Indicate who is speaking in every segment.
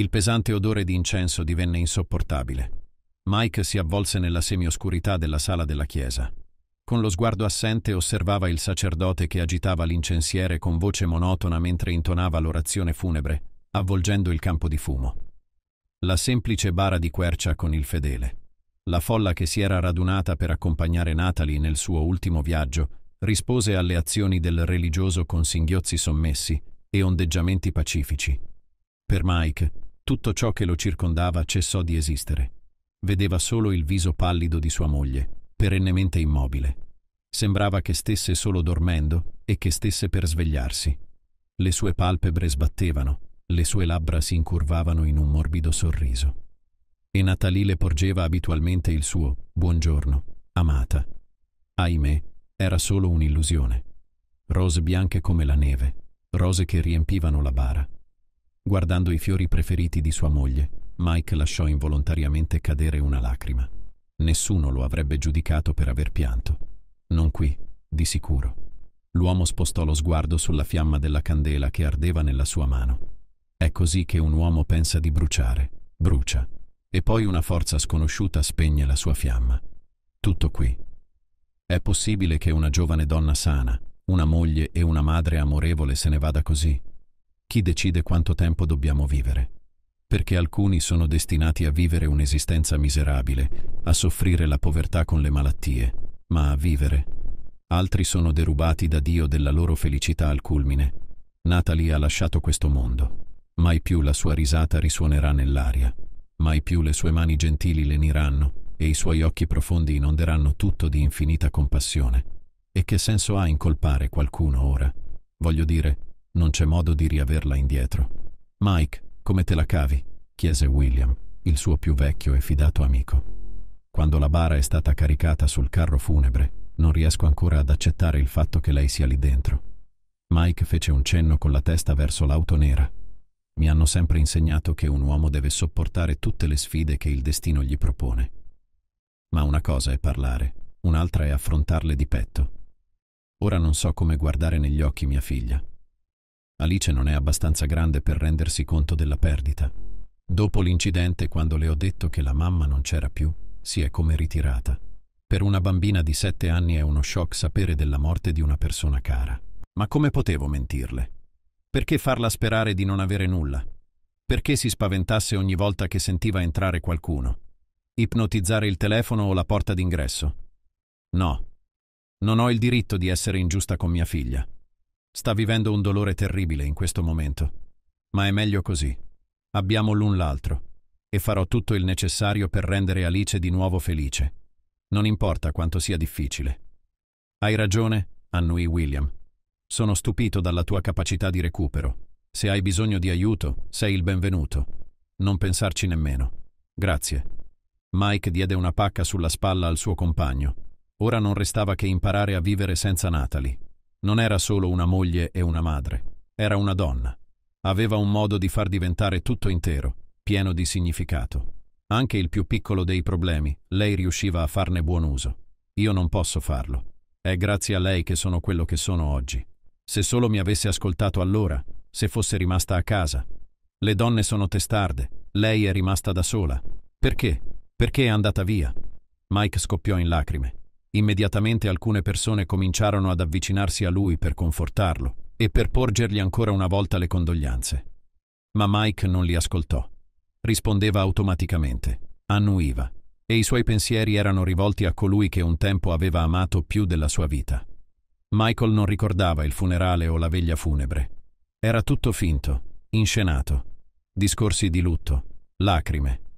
Speaker 1: Il pesante odore di incenso divenne insopportabile. Mike si avvolse nella semioscurità della sala della chiesa. Con lo sguardo assente osservava il sacerdote che agitava l'incensiere con voce monotona mentre intonava l'orazione funebre, avvolgendo il campo di fumo. La semplice bara di quercia con il fedele. La folla che si era radunata per accompagnare Natalie nel suo ultimo viaggio rispose alle azioni del religioso con singhiozzi sommessi e ondeggiamenti pacifici. Per Mike, tutto ciò che lo circondava cessò di esistere. Vedeva solo il viso pallido di sua moglie, perennemente immobile. Sembrava che stesse solo dormendo e che stesse per svegliarsi. Le sue palpebre sbattevano, le sue labbra si incurvavano in un morbido sorriso. E Natalie le porgeva abitualmente il suo buongiorno, amata. Ahimè, era solo un'illusione. Rose bianche come la neve, rose che riempivano la bara. Guardando i fiori preferiti di sua moglie, Mike lasciò involontariamente cadere una lacrima. Nessuno lo avrebbe giudicato per aver pianto. Non qui, di sicuro. L'uomo spostò lo sguardo sulla fiamma della candela che ardeva nella sua mano. È così che un uomo pensa di bruciare, brucia, e poi una forza sconosciuta spegne la sua fiamma. Tutto qui. È possibile che una giovane donna sana, una moglie e una madre amorevole se ne vada così? Chi decide quanto tempo dobbiamo vivere? Perché alcuni sono destinati a vivere un'esistenza miserabile, a soffrire la povertà con le malattie, ma a vivere. Altri sono derubati da Dio della loro felicità al culmine. Natalie ha lasciato questo mondo. Mai più la sua risata risuonerà nell'aria. Mai più le sue mani gentili leniranno e i suoi occhi profondi inonderanno tutto di infinita compassione. E che senso ha incolpare qualcuno ora? Voglio dire, non c'è modo di riaverla indietro. Mike, come te la cavi? chiese William, il suo più vecchio e fidato amico. Quando la bara è stata caricata sul carro funebre, non riesco ancora ad accettare il fatto che lei sia lì dentro. Mike fece un cenno con la testa verso l'auto nera. Mi hanno sempre insegnato che un uomo deve sopportare tutte le sfide che il destino gli propone. Ma una cosa è parlare, un'altra è affrontarle di petto. Ora non so come guardare negli occhi mia figlia. Alice non è abbastanza grande per rendersi conto della perdita. Dopo l'incidente, quando le ho detto che la mamma non c'era più, si è come ritirata. Per una bambina di sette anni è uno shock sapere della morte di una persona cara. Ma come potevo mentirle? Perché farla sperare di non avere nulla? Perché si spaventasse ogni volta che sentiva entrare qualcuno? Ipnotizzare il telefono o la porta d'ingresso? No. Non ho il diritto di essere ingiusta con mia figlia. Sta vivendo un dolore terribile in questo momento, ma è meglio così. Abbiamo l'un l'altro e farò tutto il necessario per rendere Alice di nuovo felice. Non importa quanto sia difficile. Hai ragione, annui William. Sono stupito dalla tua capacità di recupero. Se hai bisogno di aiuto, sei il benvenuto. Non pensarci nemmeno. Grazie. Mike diede una pacca sulla spalla al suo compagno. Ora non restava che imparare a vivere senza Natalie. Non era solo una moglie e una madre, era una donna. Aveva un modo di far diventare tutto intero, pieno di significato. Anche il più piccolo dei problemi, lei riusciva a farne buon uso. Io non posso farlo. È grazie a lei che sono quello che sono oggi. Se solo mi avesse ascoltato allora, se fosse rimasta a casa. Le donne sono testarde, lei è rimasta da sola. Perché? Perché è andata via? Mike scoppiò in lacrime. Immediatamente alcune persone cominciarono ad avvicinarsi a lui per confortarlo e per porgergli ancora una volta le condoglianze. Ma Mike non li ascoltò. Rispondeva automaticamente, annuiva, e i suoi pensieri erano rivolti a colui che un tempo aveva amato più della sua vita. Michael non ricordava il funerale o la veglia funebre. Era tutto finto, inscenato. Discorsi di lutto, lacrime,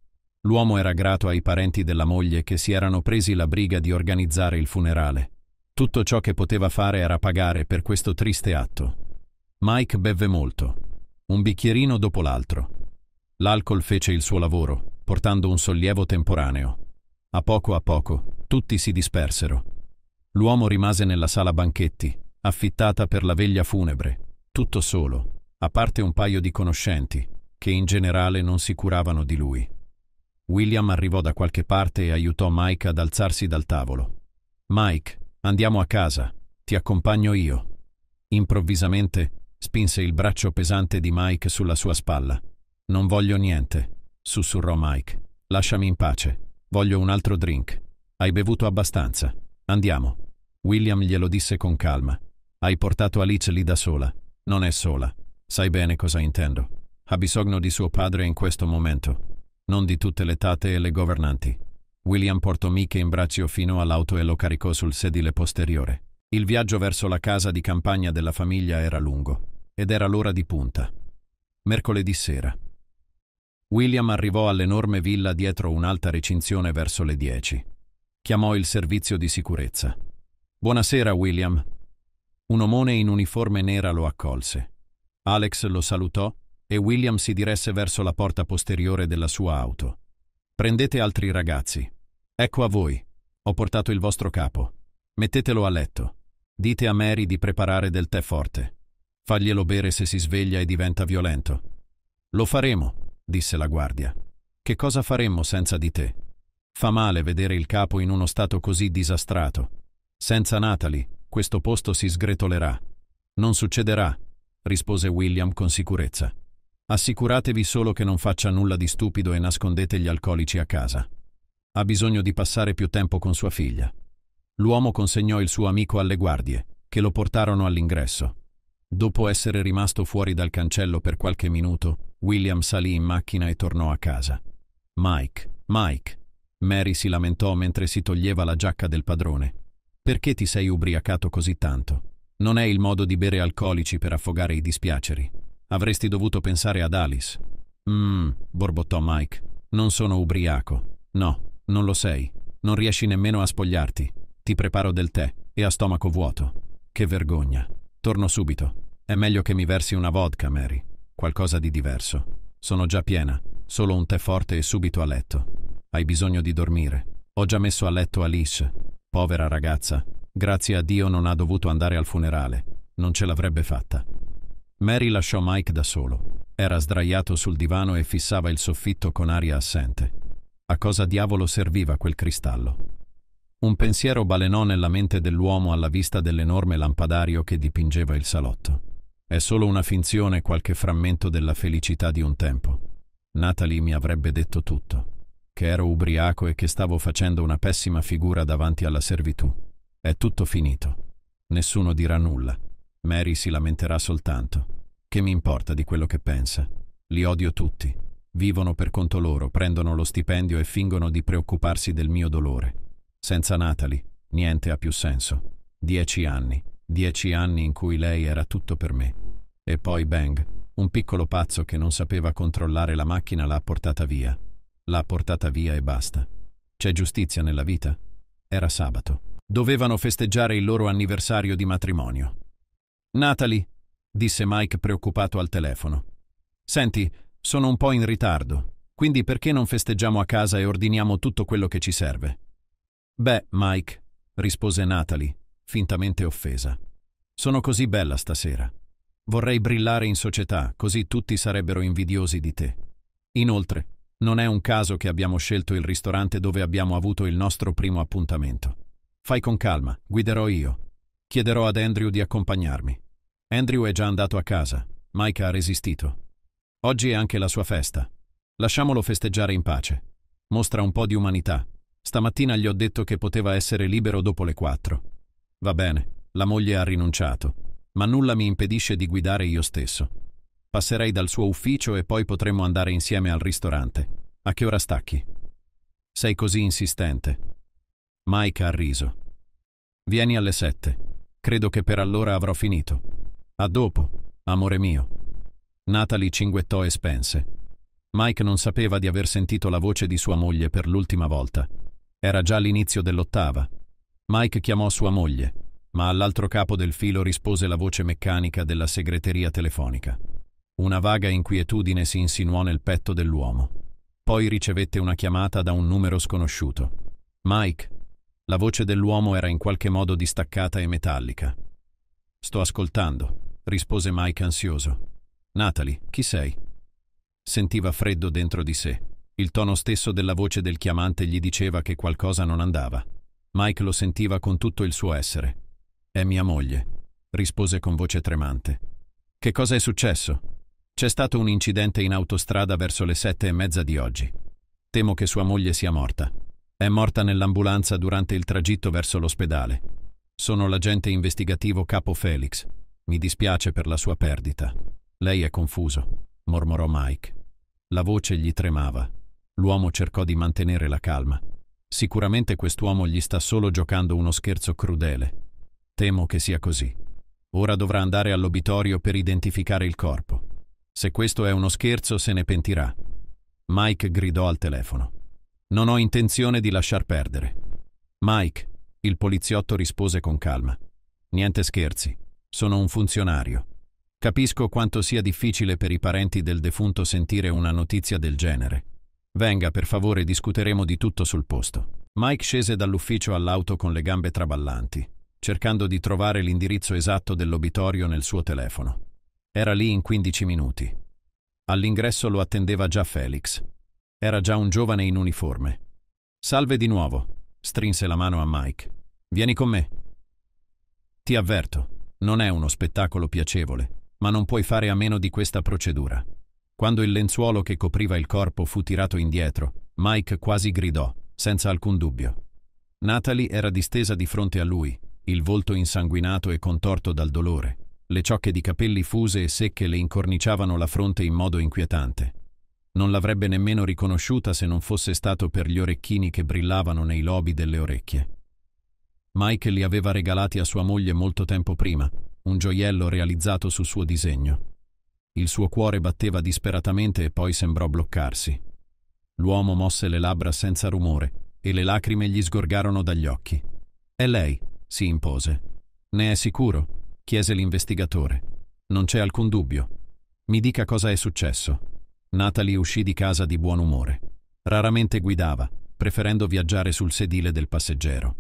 Speaker 1: L'uomo era grato ai parenti della moglie che si erano presi la briga di organizzare il funerale. Tutto ciò che poteva fare era pagare per questo triste atto. Mike bevve molto, un bicchierino dopo l'altro. L'alcol fece il suo lavoro, portando un sollievo temporaneo. A poco a poco, tutti si dispersero. L'uomo rimase nella sala banchetti, affittata per la veglia funebre, tutto solo, a parte un paio di conoscenti, che in generale non si curavano di lui. William arrivò da qualche parte e aiutò Mike ad alzarsi dal tavolo. Mike, andiamo a casa, ti accompagno io. Improvvisamente spinse il braccio pesante di Mike sulla sua spalla. Non voglio niente, sussurrò Mike. Lasciami in pace. Voglio un altro drink. Hai bevuto abbastanza. Andiamo. William glielo disse con calma. Hai portato Alice lì da sola. Non è sola. Sai bene cosa intendo. Ha bisogno di suo padre in questo momento non di tutte le tate e le governanti. William portò Miche in braccio fino all'auto e lo caricò sul sedile posteriore. Il viaggio verso la casa di campagna della famiglia era lungo, ed era l'ora di punta. Mercoledì sera. William arrivò all'enorme villa dietro un'alta recinzione verso le dieci. Chiamò il servizio di sicurezza. Buonasera, William. Un omone in uniforme nera lo accolse. Alex lo salutò e William si diresse verso la porta posteriore della sua auto. Prendete altri ragazzi. Ecco a voi. Ho portato il vostro capo. Mettetelo a letto. Dite a Mary di preparare del tè forte. Faglielo bere se si sveglia e diventa violento. Lo faremo, disse la guardia. Che cosa faremmo senza di te? Fa male vedere il capo in uno stato così disastrato. Senza Natalie, questo posto si sgretolerà. Non succederà, rispose William con sicurezza. Assicuratevi solo che non faccia nulla di stupido e nascondete gli alcolici a casa. Ha bisogno di passare più tempo con sua figlia. L'uomo consegnò il suo amico alle guardie, che lo portarono all'ingresso. Dopo essere rimasto fuori dal cancello per qualche minuto, William salì in macchina e tornò a casa. Mike, Mike, Mary si lamentò mentre si toglieva la giacca del padrone. Perché ti sei ubriacato così tanto? Non è il modo di bere alcolici per affogare i dispiaceri. Avresti dovuto pensare ad Alice. Mmm, borbottò Mike. Non sono ubriaco. No, non lo sei. Non riesci nemmeno a spogliarti. Ti preparo del tè e a stomaco vuoto. Che vergogna. Torno subito. È meglio che mi versi una vodka, Mary. Qualcosa di diverso. Sono già piena. Solo un tè forte e subito a letto. Hai bisogno di dormire. Ho già messo a letto Alice. Povera ragazza. Grazie a Dio non ha dovuto andare al funerale. Non ce l'avrebbe fatta. Mary lasciò Mike da solo. Era sdraiato sul divano e fissava il soffitto con aria assente. A cosa diavolo serviva quel cristallo? Un pensiero balenò nella mente dell'uomo alla vista dell'enorme lampadario che dipingeva il salotto. È solo una finzione qualche frammento della felicità di un tempo. Natalie mi avrebbe detto tutto, che ero ubriaco e che stavo facendo una pessima figura davanti alla servitù. È tutto finito. Nessuno dirà nulla. Mary si lamenterà soltanto. Che mi importa di quello che pensa? Li odio tutti. Vivono per conto loro, prendono lo stipendio e fingono di preoccuparsi del mio dolore. Senza Natalie, niente ha più senso. Dieci anni, dieci anni in cui lei era tutto per me. E poi Bang, un piccolo pazzo che non sapeva controllare la macchina, l'ha portata via. L'ha portata via e basta. C'è giustizia nella vita? Era sabato. Dovevano festeggiare il loro anniversario di matrimonio. Natalie, disse Mike preoccupato al telefono. Senti, sono un po' in ritardo, quindi perché non festeggiamo a casa e ordiniamo tutto quello che ci serve? Beh, Mike, rispose Natalie, fintamente offesa. Sono così bella stasera. Vorrei brillare in società, così tutti sarebbero invidiosi di te. Inoltre, non è un caso che abbiamo scelto il ristorante dove abbiamo avuto il nostro primo appuntamento. Fai con calma, guiderò io. Chiederò ad Andrew di accompagnarmi. Andrew è già andato a casa. Mike ha resistito. Oggi è anche la sua festa. Lasciamolo festeggiare in pace. Mostra un po' di umanità. Stamattina gli ho detto che poteva essere libero dopo le quattro. Va bene, la moglie ha rinunciato, ma nulla mi impedisce di guidare io stesso. Passerei dal suo ufficio e poi potremmo andare insieme al ristorante. A che ora stacchi? Sei così insistente. Mike ha riso. Vieni alle sette. Credo che per allora avrò finito. A dopo, amore mio. Natalie cinguettò e spense. Mike non sapeva di aver sentito la voce di sua moglie per l'ultima volta. Era già l'inizio dell'ottava. Mike chiamò sua moglie, ma all'altro capo del filo rispose la voce meccanica della segreteria telefonica. Una vaga inquietudine si insinuò nel petto dell'uomo. Poi ricevette una chiamata da un numero sconosciuto. Mike. La voce dell'uomo era in qualche modo distaccata e metallica. Sto ascoltando, rispose Mike ansioso. Natalie, chi sei? Sentiva freddo dentro di sé. Il tono stesso della voce del chiamante gli diceva che qualcosa non andava. Mike lo sentiva con tutto il suo essere. È mia moglie, rispose con voce tremante. Che cosa è successo? C'è stato un incidente in autostrada verso le sette e mezza di oggi. Temo che sua moglie sia morta. È morta nell'ambulanza durante il tragitto verso l'ospedale. Sono l'agente investigativo capo Felix. Mi dispiace per la sua perdita. Lei è confuso, mormorò Mike. La voce gli tremava. L'uomo cercò di mantenere la calma. Sicuramente quest'uomo gli sta solo giocando uno scherzo crudele. Temo che sia così. Ora dovrà andare all'obitorio per identificare il corpo. Se questo è uno scherzo, se ne pentirà. Mike gridò al telefono. Non ho intenzione di lasciar perdere. Mike, il poliziotto rispose con calma. Niente scherzi, sono un funzionario. Capisco quanto sia difficile per i parenti del defunto sentire una notizia del genere. Venga, per favore, discuteremo di tutto sul posto. Mike scese dall'ufficio all'auto con le gambe traballanti, cercando di trovare l'indirizzo esatto dell'obitorio nel suo telefono. Era lì in 15 minuti. All'ingresso lo attendeva già Felix. Era già un giovane in uniforme. Salve di nuovo, Strinse la mano a Mike. Vieni con me. Ti avverto, non è uno spettacolo piacevole, ma non puoi fare a meno di questa procedura. Quando il lenzuolo che copriva il corpo fu tirato indietro, Mike quasi gridò, senza alcun dubbio. Natalie era distesa di fronte a lui, il volto insanguinato e contorto dal dolore. Le ciocche di capelli fuse e secche le incorniciavano la fronte in modo inquietante. Non l'avrebbe nemmeno riconosciuta se non fosse stato per gli orecchini che brillavano nei lobi delle orecchie. Mike li aveva regalati a sua moglie molto tempo prima, un gioiello realizzato su suo disegno. Il suo cuore batteva disperatamente e poi sembrò bloccarsi. L'uomo mosse le labbra senza rumore e le lacrime gli sgorgarono dagli occhi. È lei, si impose. Ne è sicuro? chiese l'investigatore. Non c'è alcun dubbio. Mi dica cosa è successo. Natalie uscì di casa di buon umore. Raramente guidava, preferendo viaggiare sul sedile del passeggero.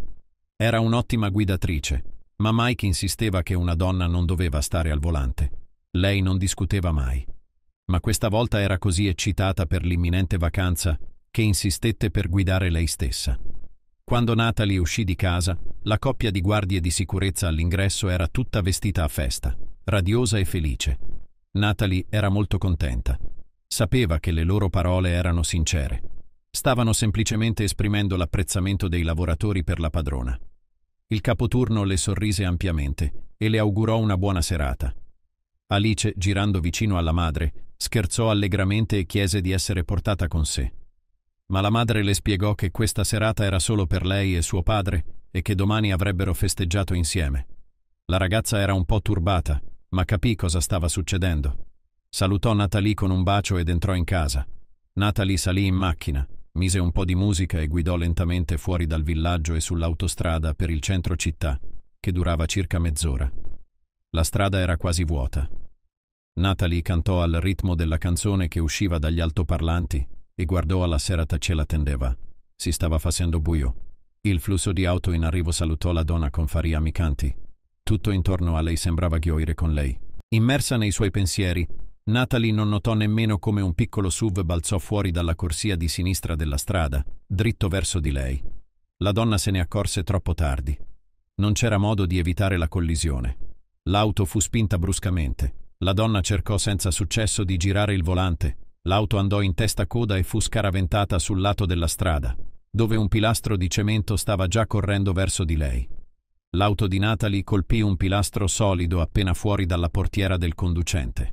Speaker 1: Era un'ottima guidatrice, ma Mike insisteva che una donna non doveva stare al volante. Lei non discuteva mai. Ma questa volta era così eccitata per l'imminente vacanza che insistette per guidare lei stessa. Quando Natalie uscì di casa, la coppia di guardie di sicurezza all'ingresso era tutta vestita a festa, radiosa e felice. Natalie era molto contenta, Sapeva che le loro parole erano sincere. Stavano semplicemente esprimendo l'apprezzamento dei lavoratori per la padrona. Il capoturno le sorrise ampiamente e le augurò una buona serata. Alice, girando vicino alla madre, scherzò allegramente e chiese di essere portata con sé. Ma la madre le spiegò che questa serata era solo per lei e suo padre e che domani avrebbero festeggiato insieme. La ragazza era un po' turbata, ma capì cosa stava succedendo. Salutò Natalie con un bacio ed entrò in casa. Natalie salì in macchina, mise un po' di musica e guidò lentamente fuori dal villaggio e sull'autostrada per il centro città, che durava circa mezz'ora. La strada era quasi vuota. Natalie cantò al ritmo della canzone che usciva dagli altoparlanti e guardò alla serata ce la tendeva. Si stava facendo buio. Il flusso di auto in arrivo salutò la donna con fari amicanti. Tutto intorno a lei sembrava ghioire con lei. Immersa nei suoi pensieri, Natalie non notò nemmeno come un piccolo SUV balzò fuori dalla corsia di sinistra della strada, dritto verso di lei. La donna se ne accorse troppo tardi. Non c'era modo di evitare la collisione. L'auto fu spinta bruscamente. La donna cercò senza successo di girare il volante. L'auto andò in testa coda e fu scaraventata sul lato della strada, dove un pilastro di cemento stava già correndo verso di lei. L'auto di Natalie colpì un pilastro solido appena fuori dalla portiera del conducente.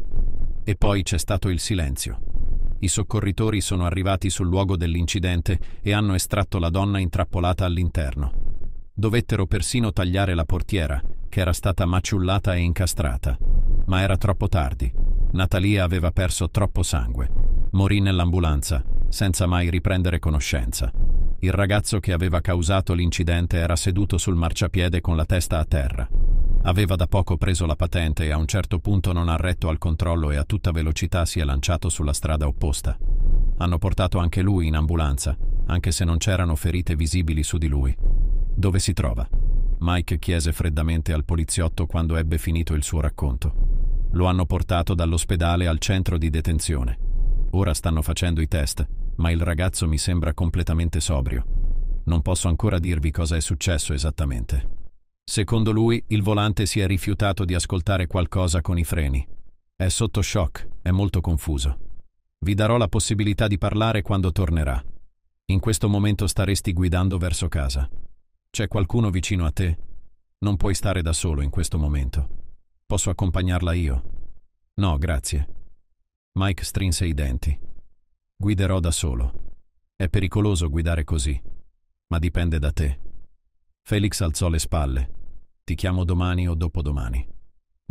Speaker 1: E poi c'è stato il silenzio. I soccorritori sono arrivati sul luogo dell'incidente e hanno estratto la donna intrappolata all'interno. Dovettero persino tagliare la portiera, che era stata maciullata e incastrata. Ma era troppo tardi. Natalia aveva perso troppo sangue. Morì nell'ambulanza, senza mai riprendere conoscenza. Il ragazzo che aveva causato l'incidente era seduto sul marciapiede con la testa a terra. Aveva da poco preso la patente e a un certo punto non ha retto al controllo e a tutta velocità si è lanciato sulla strada opposta. Hanno portato anche lui in ambulanza, anche se non c'erano ferite visibili su di lui. Dove si trova? Mike chiese freddamente al poliziotto quando ebbe finito il suo racconto. Lo hanno portato dall'ospedale al centro di detenzione. Ora stanno facendo i test, ma il ragazzo mi sembra completamente sobrio. Non posso ancora dirvi cosa è successo esattamente. Secondo lui, il volante si è rifiutato di ascoltare qualcosa con i freni. È sotto shock, è molto confuso. Vi darò la possibilità di parlare quando tornerà. In questo momento staresti guidando verso casa. C'è qualcuno vicino a te? Non puoi stare da solo in questo momento. Posso accompagnarla io? No, grazie. Mike strinse i denti. Guiderò da solo. È pericoloso guidare così, ma dipende da te. Felix alzò le spalle. Ti chiamo domani o dopodomani.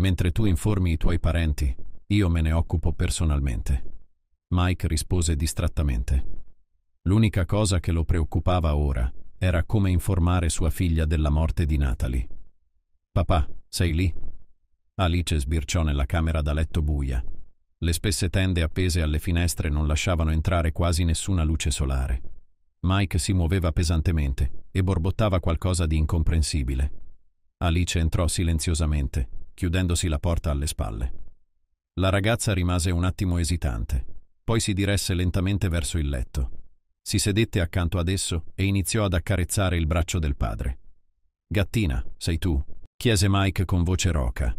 Speaker 1: Mentre tu informi i tuoi parenti, io me ne occupo personalmente. Mike rispose distrattamente. L'unica cosa che lo preoccupava ora era come informare sua figlia della morte di Natalie. Papà, sei lì? Alice sbirciò nella camera da letto buia. Le spesse tende appese alle finestre non lasciavano entrare quasi nessuna luce solare. Mike si muoveva pesantemente e borbottava qualcosa di incomprensibile. Alice entrò silenziosamente, chiudendosi la porta alle spalle. La ragazza rimase un attimo esitante, poi si diresse lentamente verso il letto. Si sedette accanto ad esso e iniziò ad accarezzare il braccio del padre. Gattina, sei tu? chiese Mike con voce roca,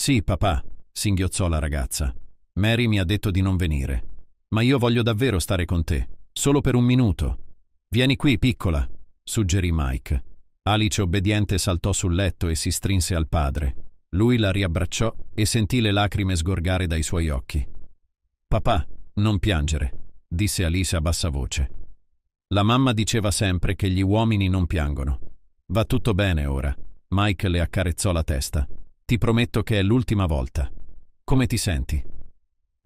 Speaker 1: sì, papà, singhiozzò la ragazza. Mary mi ha detto di non venire. Ma io voglio davvero stare con te, solo per un minuto. Vieni qui, piccola, suggerì Mike. Alice obbediente saltò sul letto e si strinse al padre. Lui la riabbracciò e sentì le lacrime sgorgare dai suoi occhi. Papà, non piangere, disse Alice a bassa voce. La mamma diceva sempre che gli uomini non piangono. Va tutto bene ora. Mike le accarezzò la testa. Ti prometto che è l'ultima volta. Come ti senti?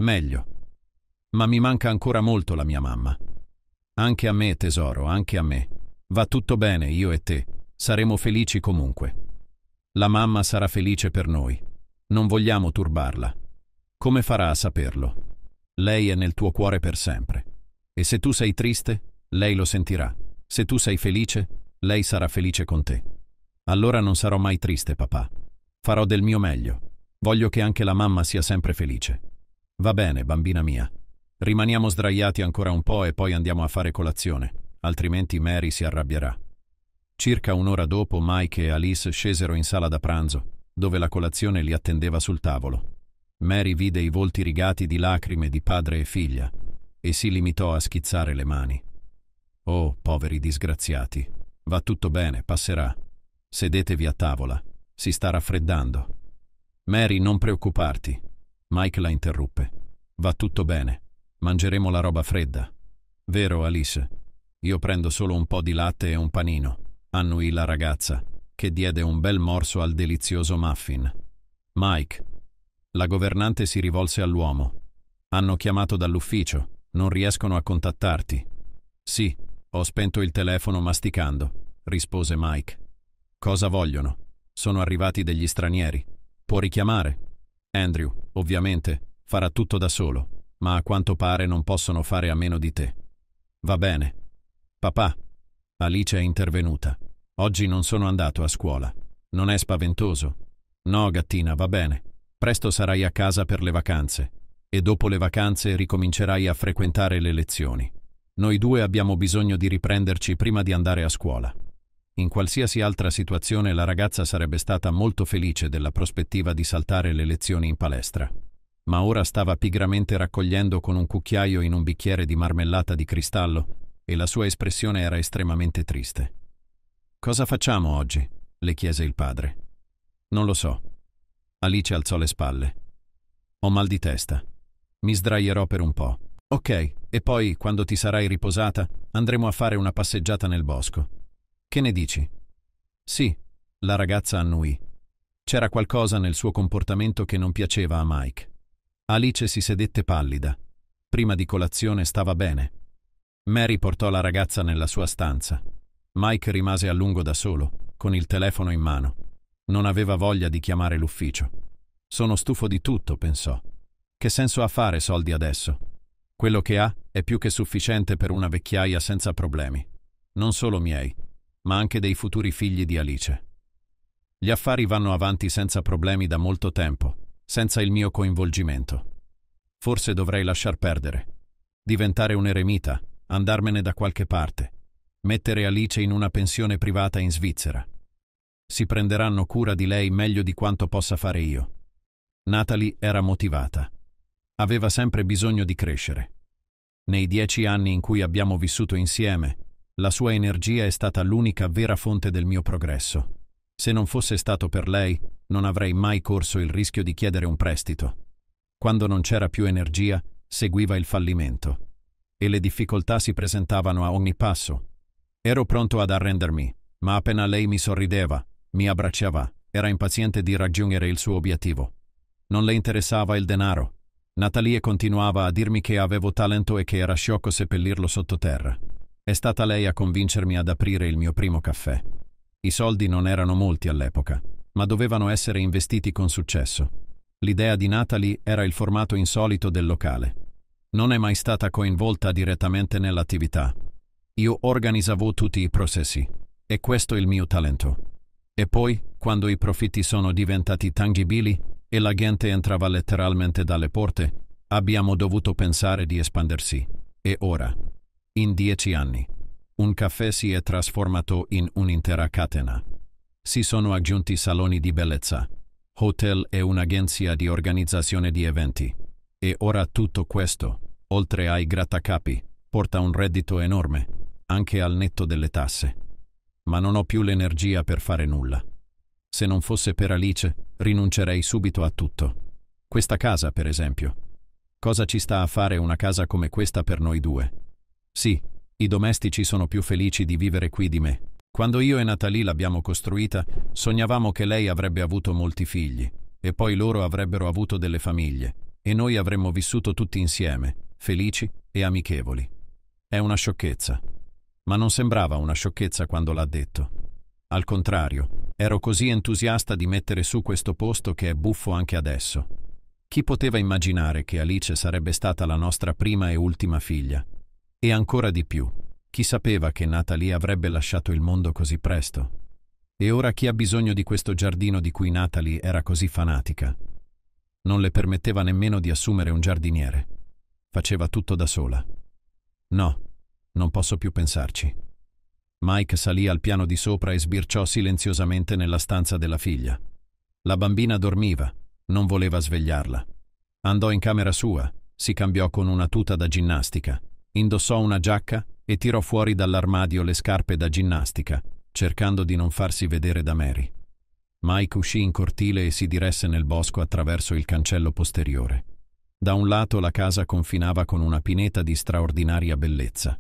Speaker 1: Meglio. Ma mi manca ancora molto la mia mamma. Anche a me, tesoro, anche a me. Va tutto bene, io e te. Saremo felici comunque. La mamma sarà felice per noi. Non vogliamo turbarla. Come farà a saperlo? Lei è nel tuo cuore per sempre. E se tu sei triste, lei lo sentirà. Se tu sei felice, lei sarà felice con te. Allora non sarò mai triste, papà. Farò del mio meglio. Voglio che anche la mamma sia sempre felice. Va bene, bambina mia. Rimaniamo sdraiati ancora un po' e poi andiamo a fare colazione, altrimenti Mary si arrabbierà. Circa un'ora dopo Mike e Alice scesero in sala da pranzo, dove la colazione li attendeva sul tavolo. Mary vide i volti rigati di lacrime di padre e figlia e si limitò a schizzare le mani. Oh, poveri disgraziati. Va tutto bene, passerà. Sedetevi a tavola. Si sta raffreddando. Mary, non preoccuparti. Mike la interruppe. Va tutto bene. Mangeremo la roba fredda. Vero, Alice? Io prendo solo un po' di latte e un panino, Annui la ragazza, che diede un bel morso al delizioso muffin. Mike. La governante si rivolse all'uomo. Hanno chiamato dall'ufficio. Non riescono a contattarti. Sì, ho spento il telefono masticando, rispose Mike. Cosa vogliono? Sono arrivati degli stranieri. Può richiamare. Andrew, ovviamente, farà tutto da solo, ma a quanto pare non possono fare a meno di te. Va bene. Papà, Alice è intervenuta. Oggi non sono andato a scuola. Non è spaventoso. No, gattina, va bene. Presto sarai a casa per le vacanze e dopo le vacanze ricomincerai a frequentare le lezioni. Noi due abbiamo bisogno di riprenderci prima di andare a scuola. In qualsiasi altra situazione la ragazza sarebbe stata molto felice della prospettiva di saltare le lezioni in palestra, ma ora stava pigramente raccogliendo con un cucchiaio in un bicchiere di marmellata di cristallo e la sua espressione era estremamente triste. Cosa facciamo oggi? le chiese il padre. Non lo so. Alice alzò le spalle. Ho mal di testa. Mi sdraierò per un po'. Ok, e poi, quando ti sarai riposata, andremo a fare una passeggiata nel bosco. Che ne dici? Sì, la ragazza annuì. C'era qualcosa nel suo comportamento che non piaceva a Mike. Alice si sedette pallida. Prima di colazione stava bene. Mary portò la ragazza nella sua stanza. Mike rimase a lungo da solo, con il telefono in mano. Non aveva voglia di chiamare l'ufficio. Sono stufo di tutto, pensò. Che senso ha fare soldi adesso? Quello che ha è più che sufficiente per una vecchiaia senza problemi. Non solo miei ma anche dei futuri figli di Alice. Gli affari vanno avanti senza problemi da molto tempo, senza il mio coinvolgimento. Forse dovrei lasciar perdere, diventare un eremita, andarmene da qualche parte, mettere Alice in una pensione privata in Svizzera. Si prenderanno cura di lei meglio di quanto possa fare io. Natalie era motivata. Aveva sempre bisogno di crescere. Nei dieci anni in cui abbiamo vissuto insieme, la sua energia è stata l'unica vera fonte del mio progresso. Se non fosse stato per lei, non avrei mai corso il rischio di chiedere un prestito. Quando non c'era più energia, seguiva il fallimento. E le difficoltà si presentavano a ogni passo. Ero pronto ad arrendermi, ma appena lei mi sorrideva, mi abbracciava, era impaziente di raggiungere il suo obiettivo. Non le interessava il denaro. Natalie continuava a dirmi che avevo talento e che era sciocco seppellirlo sottoterra. È stata lei a convincermi ad aprire il mio primo caffè. I soldi non erano molti all'epoca, ma dovevano essere investiti con successo. L'idea di Natalie era il formato insolito del locale. Non è mai stata coinvolta direttamente nell'attività. Io organizzavo tutti i processi, e questo è il mio talento. E poi, quando i profitti sono diventati tangibili e la gente entrava letteralmente dalle porte, abbiamo dovuto pensare di espandersi. E ora, in dieci anni, un caffè si è trasformato in un'intera catena. Si sono aggiunti saloni di bellezza, hotel e un'agenzia di organizzazione di eventi. E ora tutto questo, oltre ai grattacapi, porta un reddito enorme, anche al netto delle tasse. Ma non ho più l'energia per fare nulla. Se non fosse per Alice, rinuncerei subito a tutto. Questa casa, per esempio. Cosa ci sta a fare una casa come questa per noi due? Sì, i domestici sono più felici di vivere qui di me. Quando io e Natalie l'abbiamo costruita, sognavamo che lei avrebbe avuto molti figli, e poi loro avrebbero avuto delle famiglie, e noi avremmo vissuto tutti insieme, felici e amichevoli. È una sciocchezza. Ma non sembrava una sciocchezza quando l'ha detto. Al contrario, ero così entusiasta di mettere su questo posto che è buffo anche adesso. Chi poteva immaginare che Alice sarebbe stata la nostra prima e ultima figlia? E ancora di più, chi sapeva che Natalie avrebbe lasciato il mondo così presto? E ora chi ha bisogno di questo giardino di cui Natalie era così fanatica? Non le permetteva nemmeno di assumere un giardiniere. Faceva tutto da sola. No, non posso più pensarci. Mike salì al piano di sopra e sbirciò silenziosamente nella stanza della figlia. La bambina dormiva, non voleva svegliarla. Andò in camera sua, si cambiò con una tuta da ginnastica Indossò una giacca e tirò fuori dall'armadio le scarpe da ginnastica, cercando di non farsi vedere da Mary. Mike uscì in cortile e si diresse nel bosco attraverso il cancello posteriore. Da un lato la casa confinava con una pineta di straordinaria bellezza.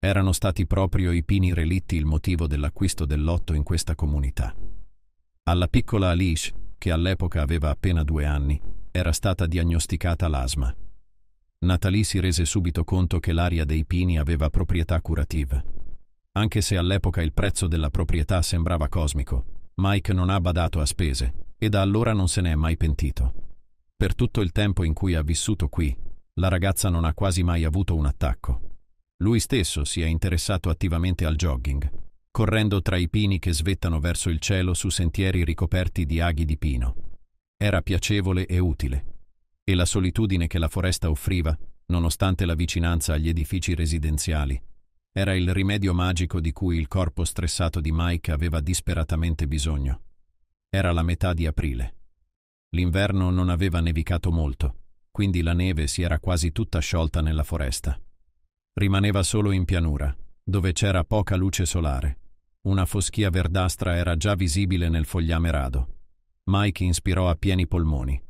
Speaker 1: Erano stati proprio i pini relitti il motivo dell'acquisto del lotto in questa comunità. Alla piccola Alice, che all'epoca aveva appena due anni, era stata diagnosticata l'asma. Natalie si rese subito conto che l'aria dei pini aveva proprietà curative. Anche se all'epoca il prezzo della proprietà sembrava cosmico, Mike non ha badato a spese e da allora non se ne è mai pentito. Per tutto il tempo in cui ha vissuto qui, la ragazza non ha quasi mai avuto un attacco. Lui stesso si è interessato attivamente al jogging, correndo tra i pini che svettano verso il cielo su sentieri ricoperti di aghi di pino. Era piacevole e utile e la solitudine che la foresta offriva, nonostante la vicinanza agli edifici residenziali, era il rimedio magico di cui il corpo stressato di Mike aveva disperatamente bisogno. Era la metà di aprile. L'inverno non aveva nevicato molto, quindi la neve si era quasi tutta sciolta nella foresta. Rimaneva solo in pianura, dove c'era poca luce solare. Una foschia verdastra era già visibile nel fogliame rado. Mike inspirò a pieni polmoni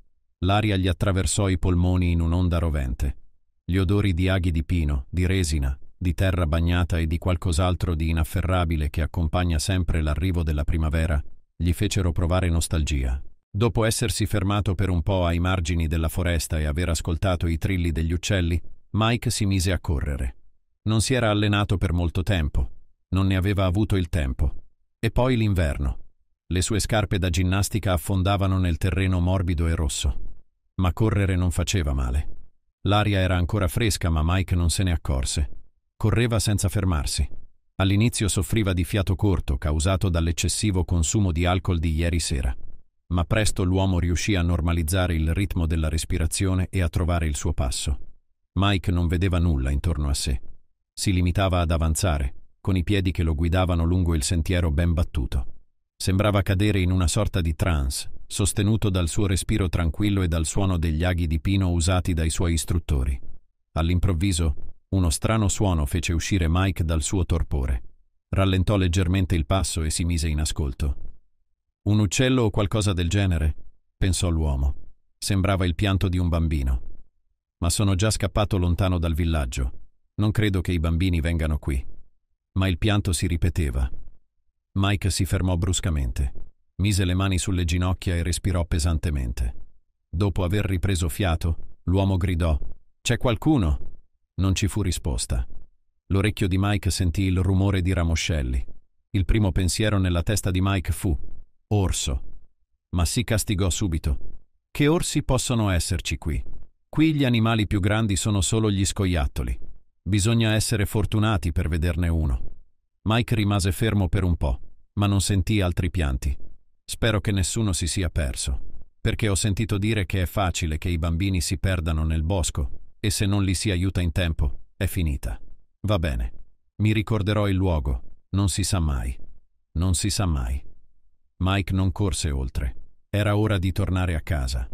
Speaker 1: L'aria gli attraversò i polmoni in un'onda rovente. Gli odori di aghi di pino, di resina, di terra bagnata e di qualcos'altro di inafferrabile che accompagna sempre l'arrivo della primavera, gli fecero provare nostalgia. Dopo essersi fermato per un po' ai margini della foresta e aver ascoltato i trilli degli uccelli, Mike si mise a correre. Non si era allenato per molto tempo, non ne aveva avuto il tempo. E poi l'inverno. Le sue scarpe da ginnastica affondavano nel terreno morbido e rosso ma correre non faceva male. L'aria era ancora fresca, ma Mike non se ne accorse. Correva senza fermarsi. All'inizio soffriva di fiato corto causato dall'eccessivo consumo di alcol di ieri sera, ma presto l'uomo riuscì a normalizzare il ritmo della respirazione e a trovare il suo passo. Mike non vedeva nulla intorno a sé. Si limitava ad avanzare, con i piedi che lo guidavano lungo il sentiero ben battuto. Sembrava cadere in una sorta di trance, sostenuto dal suo respiro tranquillo e dal suono degli aghi di pino usati dai suoi istruttori. All'improvviso, uno strano suono fece uscire Mike dal suo torpore. Rallentò leggermente il passo e si mise in ascolto. Un uccello o qualcosa del genere? pensò l'uomo. Sembrava il pianto di un bambino. Ma sono già scappato lontano dal villaggio. Non credo che i bambini vengano qui. Ma il pianto si ripeteva. Mike si fermò bruscamente. Mise le mani sulle ginocchia e respirò pesantemente. Dopo aver ripreso fiato, l'uomo gridò C'è qualcuno? Non ci fu risposta. L'orecchio di Mike sentì il rumore di ramoscelli. Il primo pensiero nella testa di Mike fu Orso. Ma si castigò subito. Che orsi possono esserci qui? Qui gli animali più grandi sono solo gli scoiattoli. Bisogna essere fortunati per vederne uno. Mike rimase fermo per un po', ma non sentì altri pianti. Spero che nessuno si sia perso, perché ho sentito dire che è facile che i bambini si perdano nel bosco e se non li si aiuta in tempo, è finita. Va bene, mi ricorderò il luogo, non si sa mai. Non si sa mai. Mike non corse oltre. Era ora di tornare a casa.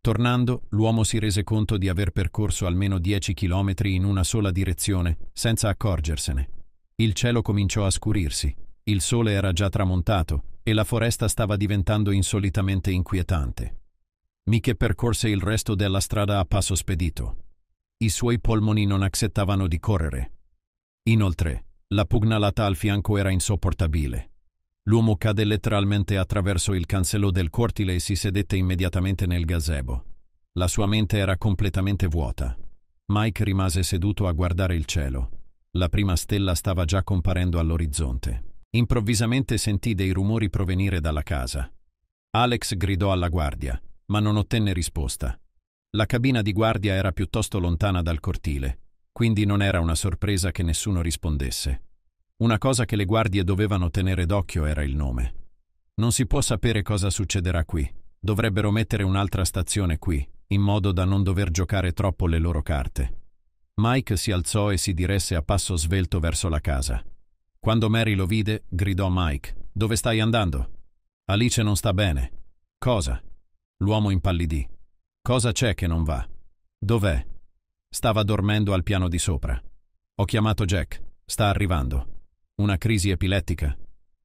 Speaker 1: Tornando, l'uomo si rese conto di aver percorso almeno dieci chilometri in una sola direzione, senza accorgersene. Il cielo cominciò a scurirsi. Il sole era già tramontato e la foresta stava diventando insolitamente inquietante. Miche percorse il resto della strada a passo spedito. I suoi polmoni non accettavano di correre. Inoltre, la pugnalata al fianco era insopportabile. L'uomo cadde letteralmente attraverso il cancello del cortile e si sedette immediatamente nel gazebo. La sua mente era completamente vuota. Mike rimase seduto a guardare il cielo. La prima stella stava già comparendo all'orizzonte. Improvvisamente sentì dei rumori provenire dalla casa. Alex gridò alla guardia, ma non ottenne risposta. La cabina di guardia era piuttosto lontana dal cortile, quindi non era una sorpresa che nessuno rispondesse. Una cosa che le guardie dovevano tenere d'occhio era il nome. Non si può sapere cosa succederà qui. Dovrebbero mettere un'altra stazione qui, in modo da non dover giocare troppo le loro carte. Mike si alzò e si diresse a passo svelto verso la casa. Quando Mary lo vide, gridò Mike. Dove stai andando? Alice non sta bene. Cosa? L'uomo impallidì. Cosa c'è che non va? Dov'è? Stava dormendo al piano di sopra. Ho chiamato Jack. Sta arrivando. Una crisi epilettica?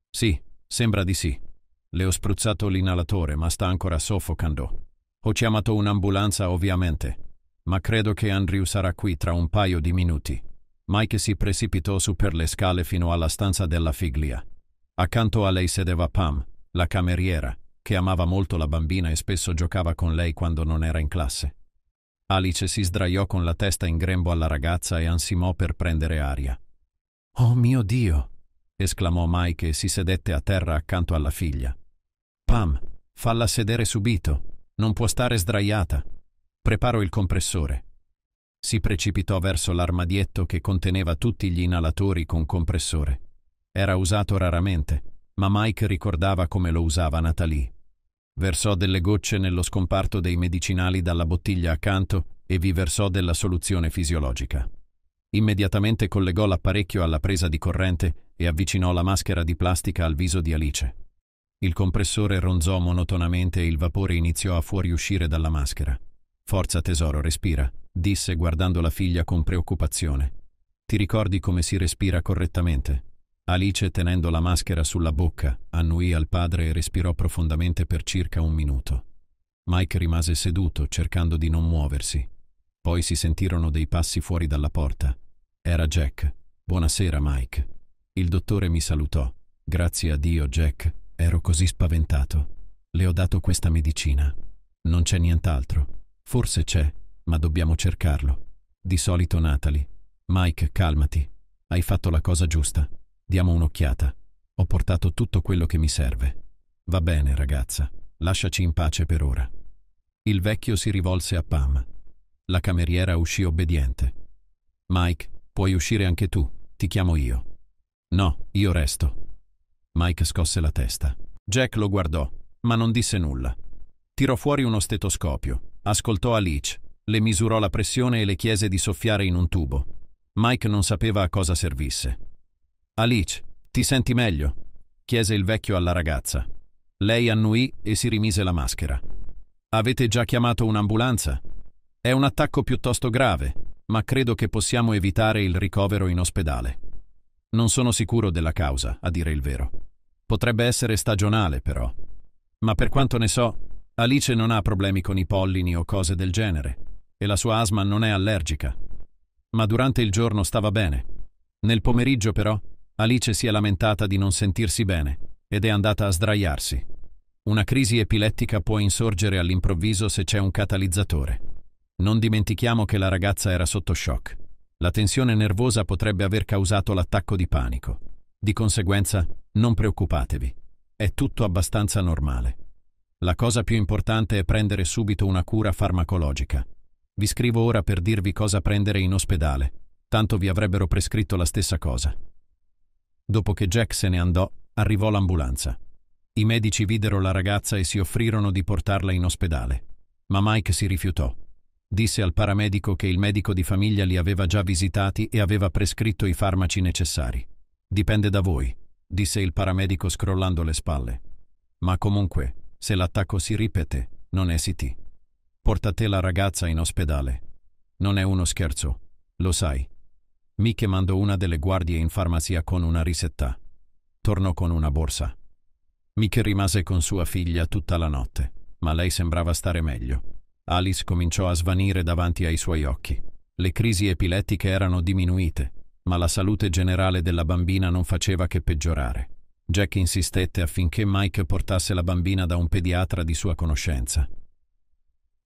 Speaker 1: Sì, sembra di sì. Le ho spruzzato l'inalatore, ma sta ancora soffocando. Ho chiamato un'ambulanza, ovviamente. Ma credo che Andrew sarà qui tra un paio di minuti. Mike si precipitò su per le scale fino alla stanza della figlia. Accanto a lei sedeva Pam, la cameriera, che amava molto la bambina e spesso giocava con lei quando non era in classe. Alice si sdraiò con la testa in grembo alla ragazza e ansimò per prendere aria. Oh mio Dio! esclamò Mike e si sedette a terra accanto alla figlia. Pam, falla sedere subito, non può stare sdraiata. Preparo il compressore si precipitò verso l'armadietto che conteneva tutti gli inalatori con compressore. Era usato raramente, ma Mike ricordava come lo usava Natalie. Versò delle gocce nello scomparto dei medicinali dalla bottiglia accanto e vi versò della soluzione fisiologica. Immediatamente collegò l'apparecchio alla presa di corrente e avvicinò la maschera di plastica al viso di Alice. Il compressore ronzò monotonamente e il vapore iniziò a fuoriuscire dalla maschera. Forza tesoro, respira disse guardando la figlia con preoccupazione. Ti ricordi come si respira correttamente? Alice, tenendo la maschera sulla bocca, annuì al padre e respirò profondamente per circa un minuto. Mike rimase seduto, cercando di non muoversi. Poi si sentirono dei passi fuori dalla porta. Era Jack. Buonasera, Mike. Il dottore mi salutò. Grazie a Dio, Jack. Ero così spaventato. Le ho dato questa medicina. Non c'è nient'altro. Forse c'è, ma dobbiamo cercarlo. Di solito Natalie. Mike, calmati. Hai fatto la cosa giusta. Diamo un'occhiata. Ho portato tutto quello che mi serve. Va bene, ragazza. Lasciaci in pace per ora. Il vecchio si rivolse a Pam. La cameriera uscì obbediente. Mike, puoi uscire anche tu. Ti chiamo io. No, io resto. Mike scosse la testa. Jack lo guardò, ma non disse nulla. Tirò fuori uno stetoscopio, ascoltò Alice le misurò la pressione e le chiese di soffiare in un tubo. Mike non sapeva a cosa servisse. Alice, ti senti meglio? chiese il vecchio alla ragazza. Lei annuì e si rimise la maschera. Avete già chiamato un'ambulanza? È un attacco piuttosto grave, ma credo che possiamo evitare il ricovero in ospedale. Non sono sicuro della causa, a dire il vero. Potrebbe essere stagionale, però. Ma per quanto ne so, Alice non ha problemi con i pollini o cose del genere e la sua asma non è allergica. Ma durante il giorno stava bene. Nel pomeriggio però Alice si è lamentata di non sentirsi bene ed è andata a sdraiarsi. Una crisi epilettica può insorgere all'improvviso se c'è un catalizzatore. Non dimentichiamo che la ragazza era sotto shock. La tensione nervosa potrebbe aver causato l'attacco di panico. Di conseguenza, non preoccupatevi. È tutto abbastanza normale. La cosa più importante è prendere subito una cura farmacologica vi scrivo ora per dirvi cosa prendere in ospedale, tanto vi avrebbero prescritto la stessa cosa. Dopo che Jack se ne andò, arrivò l'ambulanza. I medici videro la ragazza e si offrirono di portarla in ospedale, ma Mike si rifiutò. Disse al paramedico che il medico di famiglia li aveva già visitati e aveva prescritto i farmaci necessari. Dipende da voi, disse il paramedico scrollando le spalle. Ma comunque, se l'attacco si ripete, non esiti. Porta te la ragazza in ospedale. Non è uno scherzo, lo sai. Mike mandò una delle guardie in farmacia con una risetta. Tornò con una borsa. Mike rimase con sua figlia tutta la notte, ma lei sembrava stare meglio. Alice cominciò a svanire davanti ai suoi occhi. Le crisi epilettiche erano diminuite, ma la salute generale della bambina non faceva che peggiorare. Jack insistette affinché Mike portasse la bambina da un pediatra di sua conoscenza.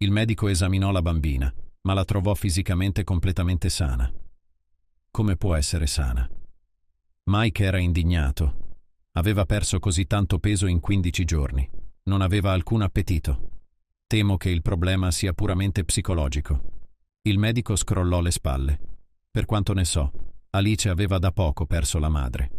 Speaker 1: Il medico esaminò la bambina, ma la trovò fisicamente completamente sana. Come può essere sana? Mike era indignato. Aveva perso così tanto peso in 15 giorni. Non aveva alcun appetito. Temo che il problema sia puramente psicologico. Il medico scrollò le spalle. Per quanto ne so, Alice aveva da poco perso la madre.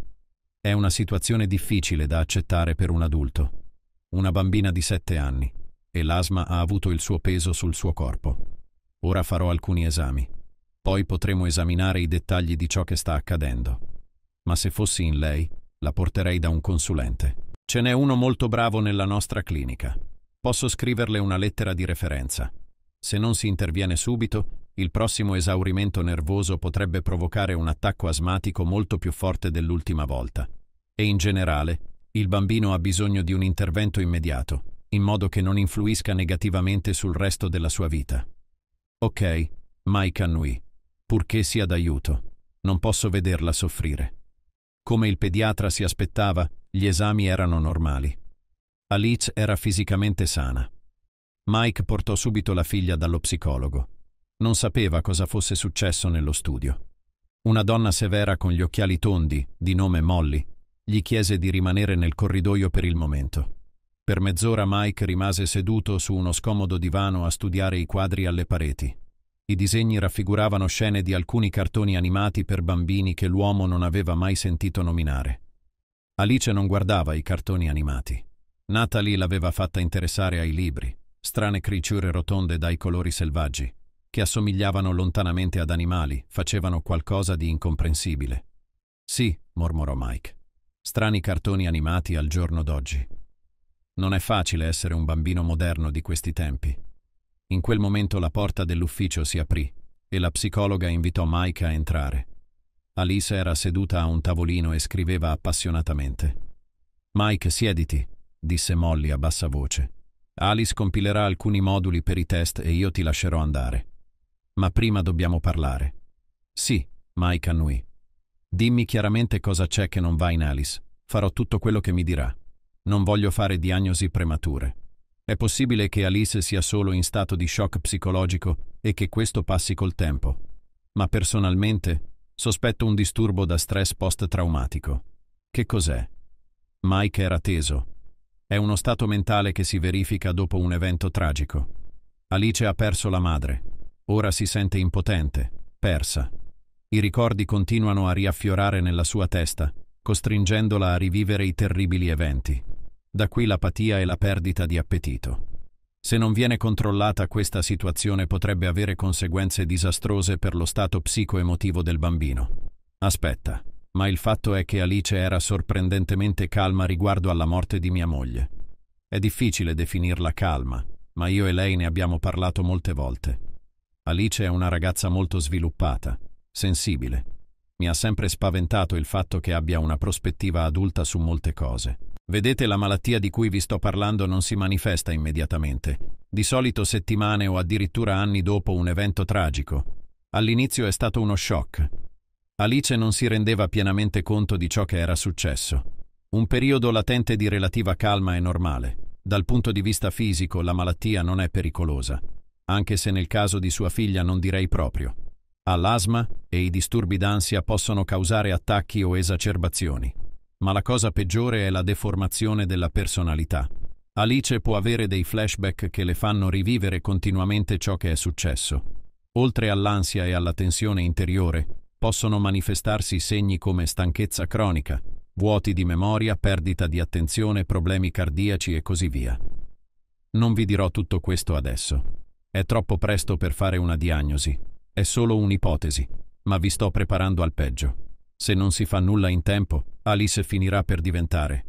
Speaker 1: È una situazione difficile da accettare per un adulto. Una bambina di sette anni e l'asma ha avuto il suo peso sul suo corpo. Ora farò alcuni esami. Poi potremo esaminare i dettagli di ciò che sta accadendo. Ma se fossi in lei, la porterei da un consulente. Ce n'è uno molto bravo nella nostra clinica. Posso scriverle una lettera di referenza. Se non si interviene subito, il prossimo esaurimento nervoso potrebbe provocare un attacco asmatico molto più forte dell'ultima volta. E in generale, il bambino ha bisogno di un intervento immediato, in modo che non influisca negativamente sul resto della sua vita. Ok, Mike annui, purché sia d'aiuto. Non posso vederla soffrire. Come il pediatra si aspettava, gli esami erano normali. Alice era fisicamente sana. Mike portò subito la figlia dallo psicologo. Non sapeva cosa fosse successo nello studio. Una donna severa con gli occhiali tondi, di nome Molly, gli chiese di rimanere nel corridoio per il momento. Per mezz'ora Mike rimase seduto su uno scomodo divano a studiare i quadri alle pareti. I disegni raffiguravano scene di alcuni cartoni animati per bambini che l'uomo non aveva mai sentito nominare. Alice non guardava i cartoni animati. Natalie l'aveva fatta interessare ai libri, strane creature rotonde dai colori selvaggi, che assomigliavano lontanamente ad animali, facevano qualcosa di incomprensibile. Sì, mormorò Mike. Strani cartoni animati al giorno d'oggi. Non è facile essere un bambino moderno di questi tempi. In quel momento la porta dell'ufficio si aprì e la psicologa invitò Mike a entrare. Alice era seduta a un tavolino e scriveva appassionatamente. Mike, siediti, disse Molly a bassa voce. Alice compilerà alcuni moduli per i test e io ti lascerò andare. Ma prima dobbiamo parlare. Sì, Mike annui. Dimmi chiaramente cosa c'è che non va in Alice. Farò tutto quello che mi dirà. Non voglio fare diagnosi premature. È possibile che Alice sia solo in stato di shock psicologico e che questo passi col tempo. Ma personalmente sospetto un disturbo da stress post-traumatico. Che cos'è? Mike era teso. È uno stato mentale che si verifica dopo un evento tragico. Alice ha perso la madre. Ora si sente impotente, persa. I ricordi continuano a riaffiorare nella sua testa, costringendola a rivivere i terribili eventi. Da qui l'apatia e la perdita di appetito. Se non viene controllata questa situazione potrebbe avere conseguenze disastrose per lo stato psicoemotivo del bambino. Aspetta, ma il fatto è che Alice era sorprendentemente calma riguardo alla morte di mia moglie. È difficile definirla calma, ma io e lei ne abbiamo parlato molte volte. Alice è una ragazza molto sviluppata, sensibile. Mi ha sempre spaventato il fatto che abbia una prospettiva adulta su molte cose. Vedete, la malattia di cui vi sto parlando non si manifesta immediatamente, di solito settimane o addirittura anni dopo un evento tragico. All'inizio è stato uno shock. Alice non si rendeva pienamente conto di ciò che era successo. Un periodo latente di relativa calma è normale. Dal punto di vista fisico la malattia non è pericolosa, anche se nel caso di sua figlia non direi proprio. Ha l'asma e i disturbi d'ansia possono causare attacchi o esacerbazioni ma la cosa peggiore è la deformazione della personalità. Alice può avere dei flashback che le fanno rivivere continuamente ciò che è successo. Oltre all'ansia e alla tensione interiore, possono manifestarsi segni come stanchezza cronica, vuoti di memoria, perdita di attenzione, problemi cardiaci e così via. Non vi dirò tutto questo adesso. È troppo presto per fare una diagnosi. È solo un'ipotesi, ma vi sto preparando al peggio. Se non si fa nulla in tempo, Alice finirà per diventare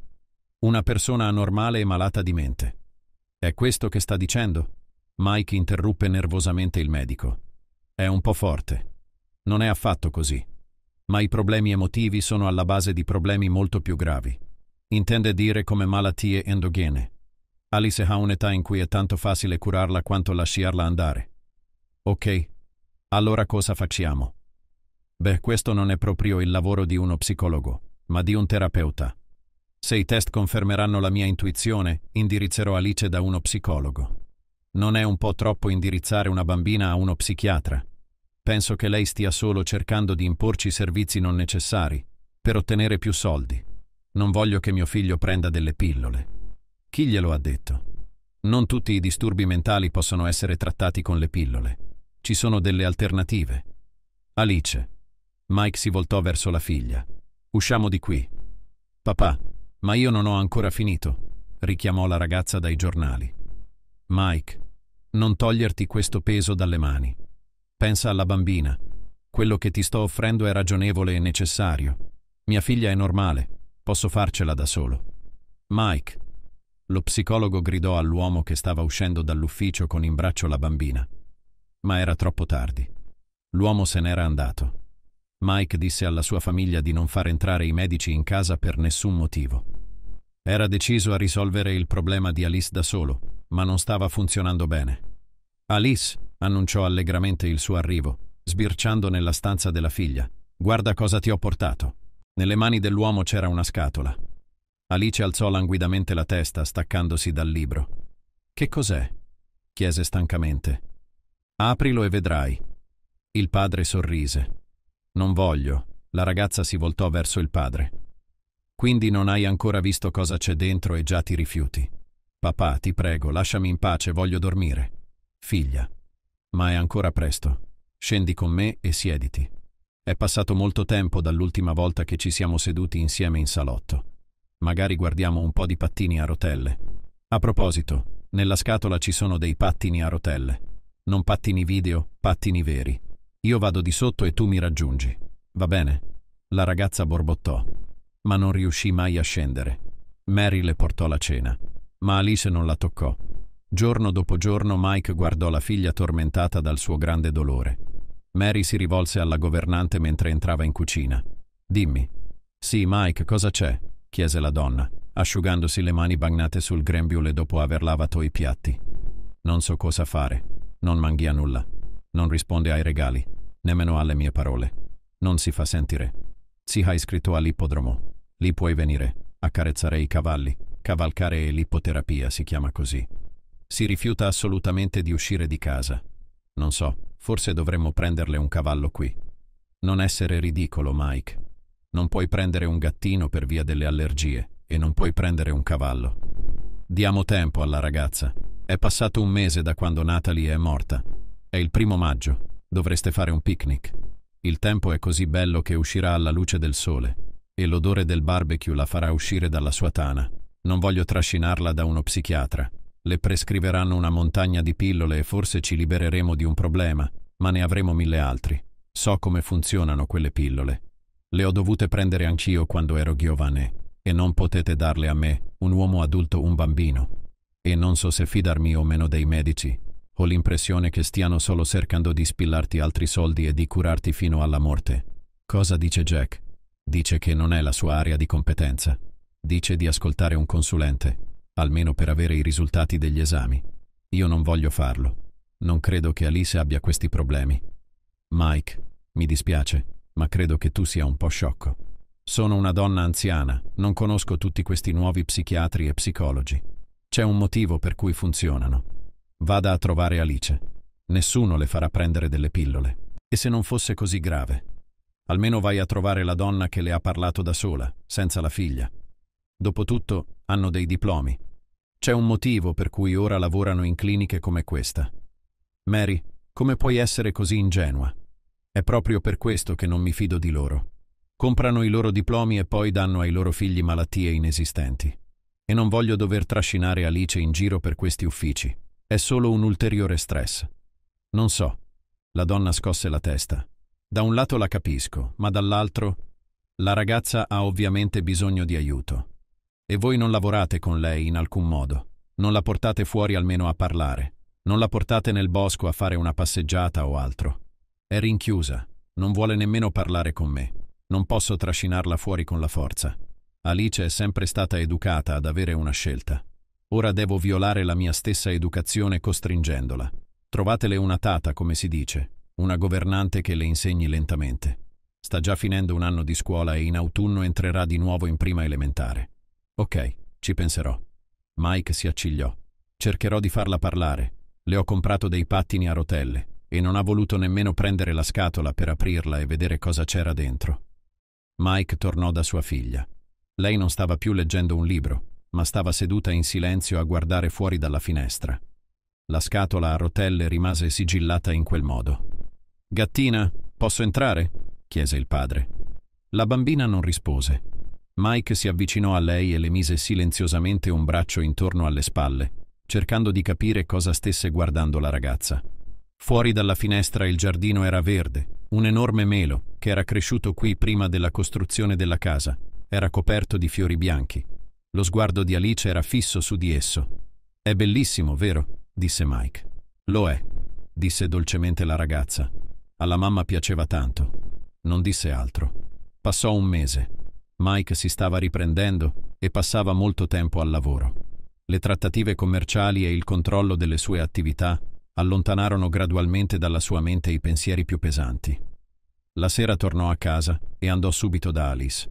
Speaker 1: una persona anormale e malata di mente. È questo che sta dicendo? Mike interruppe nervosamente il medico. È un po' forte. Non è affatto così. Ma i problemi emotivi sono alla base di problemi molto più gravi. Intende dire come malattie endogene. Alice ha un'età in cui è tanto facile curarla quanto lasciarla andare. Ok. Allora cosa facciamo? Beh, questo non è proprio il lavoro di uno psicologo, ma di un terapeuta. Se i test confermeranno la mia intuizione, indirizzerò Alice da uno psicologo. Non è un po' troppo indirizzare una bambina a uno psichiatra. Penso che lei stia solo cercando di imporci servizi non necessari, per ottenere più soldi. Non voglio che mio figlio prenda delle pillole. Chi glielo ha detto? Non tutti i disturbi mentali possono essere trattati con le pillole. Ci sono delle alternative. Alice, Mike si voltò verso la figlia. Usciamo di qui. Papà, ma io non ho ancora finito, richiamò la ragazza dai giornali. Mike, non toglierti questo peso dalle mani. Pensa alla bambina. Quello che ti sto offrendo è ragionevole e necessario. Mia figlia è normale, posso farcela da solo. Mike, lo psicologo gridò all'uomo che stava uscendo dall'ufficio con in braccio la bambina. Ma era troppo tardi. L'uomo se n'era andato. Mike disse alla sua famiglia di non far entrare i medici in casa per nessun motivo. Era deciso a risolvere il problema di Alice da solo, ma non stava funzionando bene. Alice annunciò allegramente il suo arrivo, sbirciando nella stanza della figlia. Guarda cosa ti ho portato. Nelle mani dell'uomo c'era una scatola. Alice alzò languidamente la testa, staccandosi dal libro. Che cos'è? chiese stancamente. Aprilo e vedrai. Il padre sorrise. Non voglio. La ragazza si voltò verso il padre. Quindi non hai ancora visto cosa c'è dentro e già ti rifiuti. Papà, ti prego, lasciami in pace, voglio dormire. Figlia. Ma è ancora presto. Scendi con me e siediti. È passato molto tempo dall'ultima volta che ci siamo seduti insieme in salotto. Magari guardiamo un po' di pattini a rotelle. A proposito, nella scatola ci sono dei pattini a rotelle. Non pattini video, pattini veri. Io vado di sotto e tu mi raggiungi. Va bene? La ragazza borbottò, ma non riuscì mai a scendere. Mary le portò la cena, ma Alice non la toccò. Giorno dopo giorno Mike guardò la figlia tormentata dal suo grande dolore. Mary si rivolse alla governante mentre entrava in cucina. Dimmi. Sì, Mike, cosa c'è? chiese la donna, asciugandosi le mani bagnate sul grembiule dopo aver lavato i piatti. Non so cosa fare. Non manghia nulla. Non risponde ai regali nemmeno alle mie parole. Non si fa sentire. Si ha iscritto all'ippodromo. Lì puoi venire, accarezzare i cavalli. Cavalcare e l'ippoterapia si chiama così. Si rifiuta assolutamente di uscire di casa. Non so, forse dovremmo prenderle un cavallo qui. Non essere ridicolo, Mike. Non puoi prendere un gattino per via delle allergie e non puoi prendere un cavallo. Diamo tempo alla ragazza. È passato un mese da quando Natalie è morta. È il primo maggio Dovreste fare un picnic. Il tempo è così bello che uscirà alla luce del sole e l'odore del barbecue la farà uscire dalla sua tana. Non voglio trascinarla da uno psichiatra. Le prescriveranno una montagna di pillole e forse ci libereremo di un problema, ma ne avremo mille altri. So come funzionano quelle pillole. Le ho dovute prendere anch'io quando ero giovane e non potete darle a me, un uomo adulto, un bambino. E non so se fidarmi o meno dei medici. Ho l'impressione che stiano solo cercando di spillarti altri soldi e di curarti fino alla morte. Cosa dice Jack? Dice che non è la sua area di competenza. Dice di ascoltare un consulente, almeno per avere i risultati degli esami. Io non voglio farlo. Non credo che Alice abbia questi problemi. Mike, mi dispiace, ma credo che tu sia un po' sciocco. Sono una donna anziana, non conosco tutti questi nuovi psichiatri e psicologi. C'è un motivo per cui funzionano. Vada a trovare Alice. Nessuno le farà prendere delle pillole. E se non fosse così grave? Almeno vai a trovare la donna che le ha parlato da sola, senza la figlia. Dopotutto hanno dei diplomi. C'è un motivo per cui ora lavorano in cliniche come questa. Mary, come puoi essere così ingenua? È proprio per questo che non mi fido di loro. Comprano i loro diplomi e poi danno ai loro figli malattie inesistenti. E non voglio dover trascinare Alice in giro per questi uffici. È solo un ulteriore stress. Non so. La donna scosse la testa. Da un lato la capisco, ma dall'altro la ragazza ha ovviamente bisogno di aiuto. E voi non lavorate con lei in alcun modo. Non la portate fuori almeno a parlare. Non la portate nel bosco a fare una passeggiata o altro. È rinchiusa. Non vuole nemmeno parlare con me. Non posso trascinarla fuori con la forza. Alice è sempre stata educata ad avere una scelta. Ora devo violare la mia stessa educazione costringendola. Trovatele una tata, come si dice, una governante che le insegni lentamente. Sta già finendo un anno di scuola e in autunno entrerà di nuovo in prima elementare. Ok, ci penserò. Mike si accigliò. Cercherò di farla parlare. Le ho comprato dei pattini a rotelle e non ha voluto nemmeno prendere la scatola per aprirla e vedere cosa c'era dentro. Mike tornò da sua figlia. Lei non stava più leggendo un libro, ma stava seduta in silenzio a guardare fuori dalla finestra. La scatola a rotelle rimase sigillata in quel modo. Gattina, posso entrare? chiese il padre. La bambina non rispose. Mike si avvicinò a lei e le mise silenziosamente un braccio intorno alle spalle, cercando di capire cosa stesse guardando la ragazza. Fuori dalla finestra il giardino era verde, un enorme melo, che era cresciuto qui prima della costruzione della casa, era coperto di fiori bianchi. Lo sguardo di Alice era fisso su di esso. È bellissimo, vero? disse Mike. Lo è, disse dolcemente la ragazza. Alla mamma piaceva tanto. Non disse altro. Passò un mese. Mike si stava riprendendo e passava molto tempo al lavoro. Le trattative commerciali e il controllo delle sue attività allontanarono gradualmente dalla sua mente i pensieri più pesanti. La sera tornò a casa e andò subito da Alice.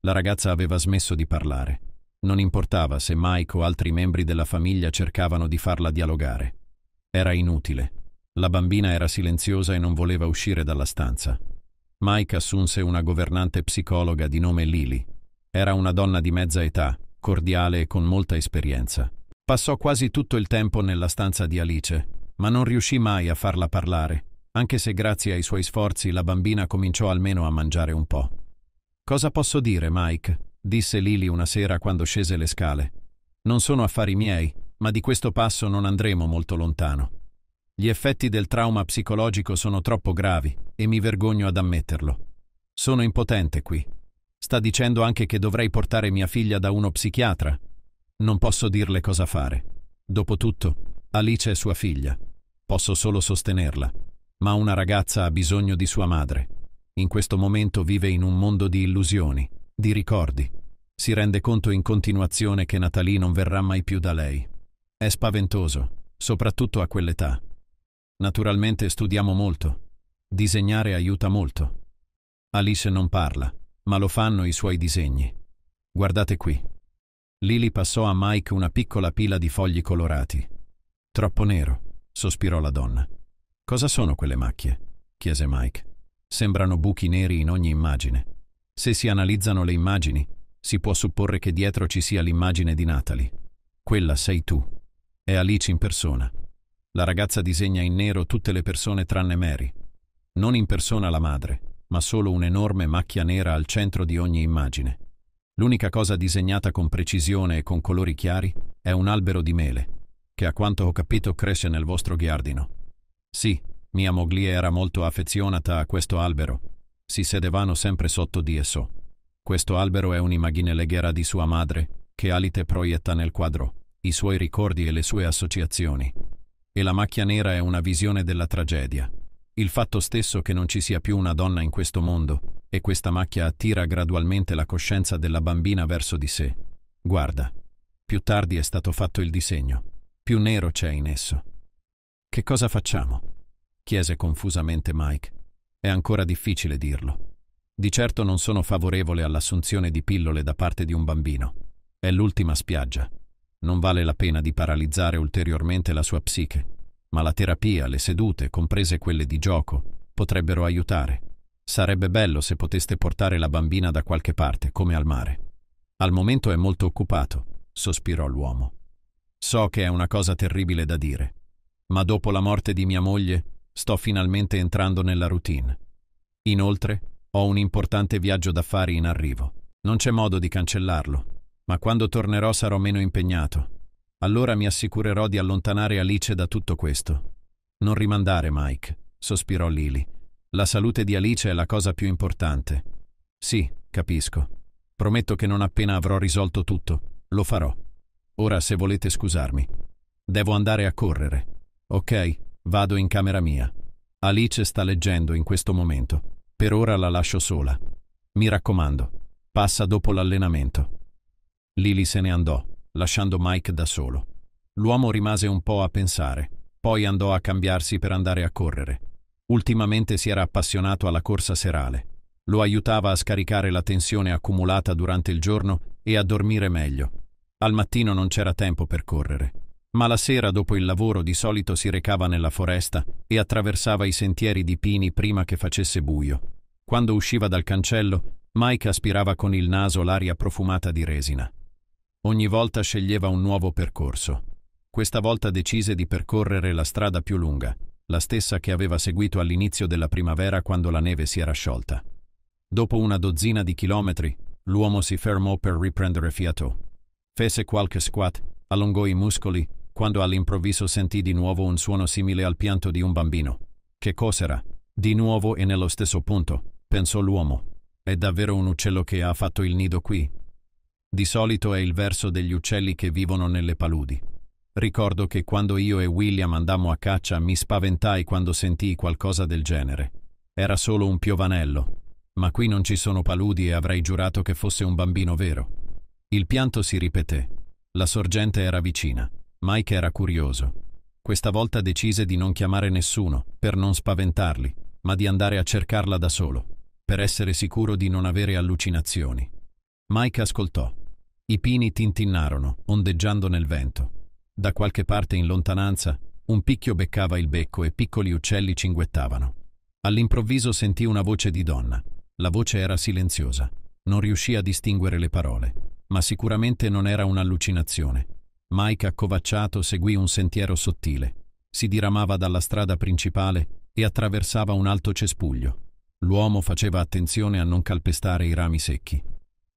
Speaker 1: La ragazza aveva smesso di parlare. Non importava se Mike o altri membri della famiglia cercavano di farla dialogare. Era inutile. La bambina era silenziosa e non voleva uscire dalla stanza. Mike assunse una governante psicologa di nome Lily. Era una donna di mezza età, cordiale e con molta esperienza. Passò quasi tutto il tempo nella stanza di Alice, ma non riuscì mai a farla parlare, anche se grazie ai suoi sforzi la bambina cominciò almeno a mangiare un po'. Cosa posso dire, Mike? disse Lily una sera quando scese le scale. Non sono affari miei, ma di questo passo non andremo molto lontano. Gli effetti del trauma psicologico sono troppo gravi e mi vergogno ad ammetterlo. Sono impotente qui. Sta dicendo anche che dovrei portare mia figlia da uno psichiatra. Non posso dirle cosa fare. Dopotutto, Alice è sua figlia. Posso solo sostenerla. Ma una ragazza ha bisogno di sua madre. In questo momento vive in un mondo di illusioni di ricordi. Si rende conto in continuazione che Natalie non verrà mai più da lei. È spaventoso, soprattutto a quell'età. Naturalmente studiamo molto. Disegnare aiuta molto. Alice non parla, ma lo fanno i suoi disegni. Guardate qui. Lily passò a Mike una piccola pila di fogli colorati. Troppo nero, sospirò la donna. Cosa sono quelle macchie? chiese Mike. Sembrano buchi neri in ogni immagine. Se si analizzano le immagini, si può supporre che dietro ci sia l'immagine di Natalie. Quella sei tu. È Alice in persona. La ragazza disegna in nero tutte le persone tranne Mary. Non in persona la madre, ma solo un'enorme macchia nera al centro di ogni immagine. L'unica cosa disegnata con precisione e con colori chiari è un albero di mele, che a quanto ho capito cresce nel vostro ghiardino. Sì, mia moglie era molto affezionata a questo albero si sedevano sempre sotto di esso. Questo albero è un'immagine leghera di sua madre, che Alite proietta nel quadro, i suoi ricordi e le sue associazioni. E la macchia nera è una visione della tragedia. Il fatto stesso che non ci sia più una donna in questo mondo, e questa macchia attira gradualmente la coscienza della bambina verso di sé. Guarda, più tardi è stato fatto il disegno, più nero c'è in esso. Che cosa facciamo? chiese confusamente Mike. È ancora difficile dirlo. Di certo non sono favorevole all'assunzione di pillole da parte di un bambino. È l'ultima spiaggia. Non vale la pena di paralizzare ulteriormente la sua psiche, ma la terapia, le sedute, comprese quelle di gioco, potrebbero aiutare. Sarebbe bello se poteste portare la bambina da qualche parte, come al mare. Al momento è molto occupato, sospirò l'uomo. So che è una cosa terribile da dire, ma dopo la morte di mia moglie Sto finalmente entrando nella routine. Inoltre, ho un importante viaggio d'affari in arrivo. Non c'è modo di cancellarlo, ma quando tornerò sarò meno impegnato. Allora mi assicurerò di allontanare Alice da tutto questo. Non rimandare, Mike, sospirò Lily. La salute di Alice è la cosa più importante. Sì, capisco. Prometto che non appena avrò risolto tutto, lo farò. Ora, se volete scusarmi. Devo andare a correre. Ok, Vado in camera mia. Alice sta leggendo in questo momento. Per ora la lascio sola. Mi raccomando, passa dopo l'allenamento. Lily se ne andò, lasciando Mike da solo. L'uomo rimase un po' a pensare, poi andò a cambiarsi per andare a correre. Ultimamente si era appassionato alla corsa serale. Lo aiutava a scaricare la tensione accumulata durante il giorno e a dormire meglio. Al mattino non c'era tempo per correre ma la sera dopo il lavoro di solito si recava nella foresta e attraversava i sentieri di pini prima che facesse buio. Quando usciva dal cancello, Mike aspirava con il naso l'aria profumata di resina. Ogni volta sceglieva un nuovo percorso. Questa volta decise di percorrere la strada più lunga, la stessa che aveva seguito all'inizio della primavera quando la neve si era sciolta. Dopo una dozzina di chilometri, l'uomo si fermò per riprendere fiato. Fece qualche squat, allungò i muscoli quando all'improvviso sentì di nuovo un suono simile al pianto di un bambino. Che cos'era? Di nuovo e nello stesso punto, pensò l'uomo. È davvero un uccello che ha fatto il nido qui. Di solito è il verso degli uccelli che vivono nelle paludi. Ricordo che quando io e William andammo a caccia mi spaventai quando sentii qualcosa del genere. Era solo un piovanello, ma qui non ci sono paludi e avrei giurato che fosse un bambino vero. Il pianto si ripeté. La sorgente era vicina. Mike era curioso. Questa volta decise di non chiamare nessuno, per non spaventarli, ma di andare a cercarla da solo, per essere sicuro di non avere allucinazioni. Mike ascoltò. I pini tintinnarono, ondeggiando nel vento. Da qualche parte in lontananza, un picchio beccava il becco e piccoli uccelli cinguettavano. All'improvviso sentì una voce di donna. La voce era silenziosa. Non riuscì a distinguere le parole, ma sicuramente non era un'allucinazione. Mike accovacciato seguì un sentiero sottile. Si diramava dalla strada principale e attraversava un alto cespuglio. L'uomo faceva attenzione a non calpestare i rami secchi.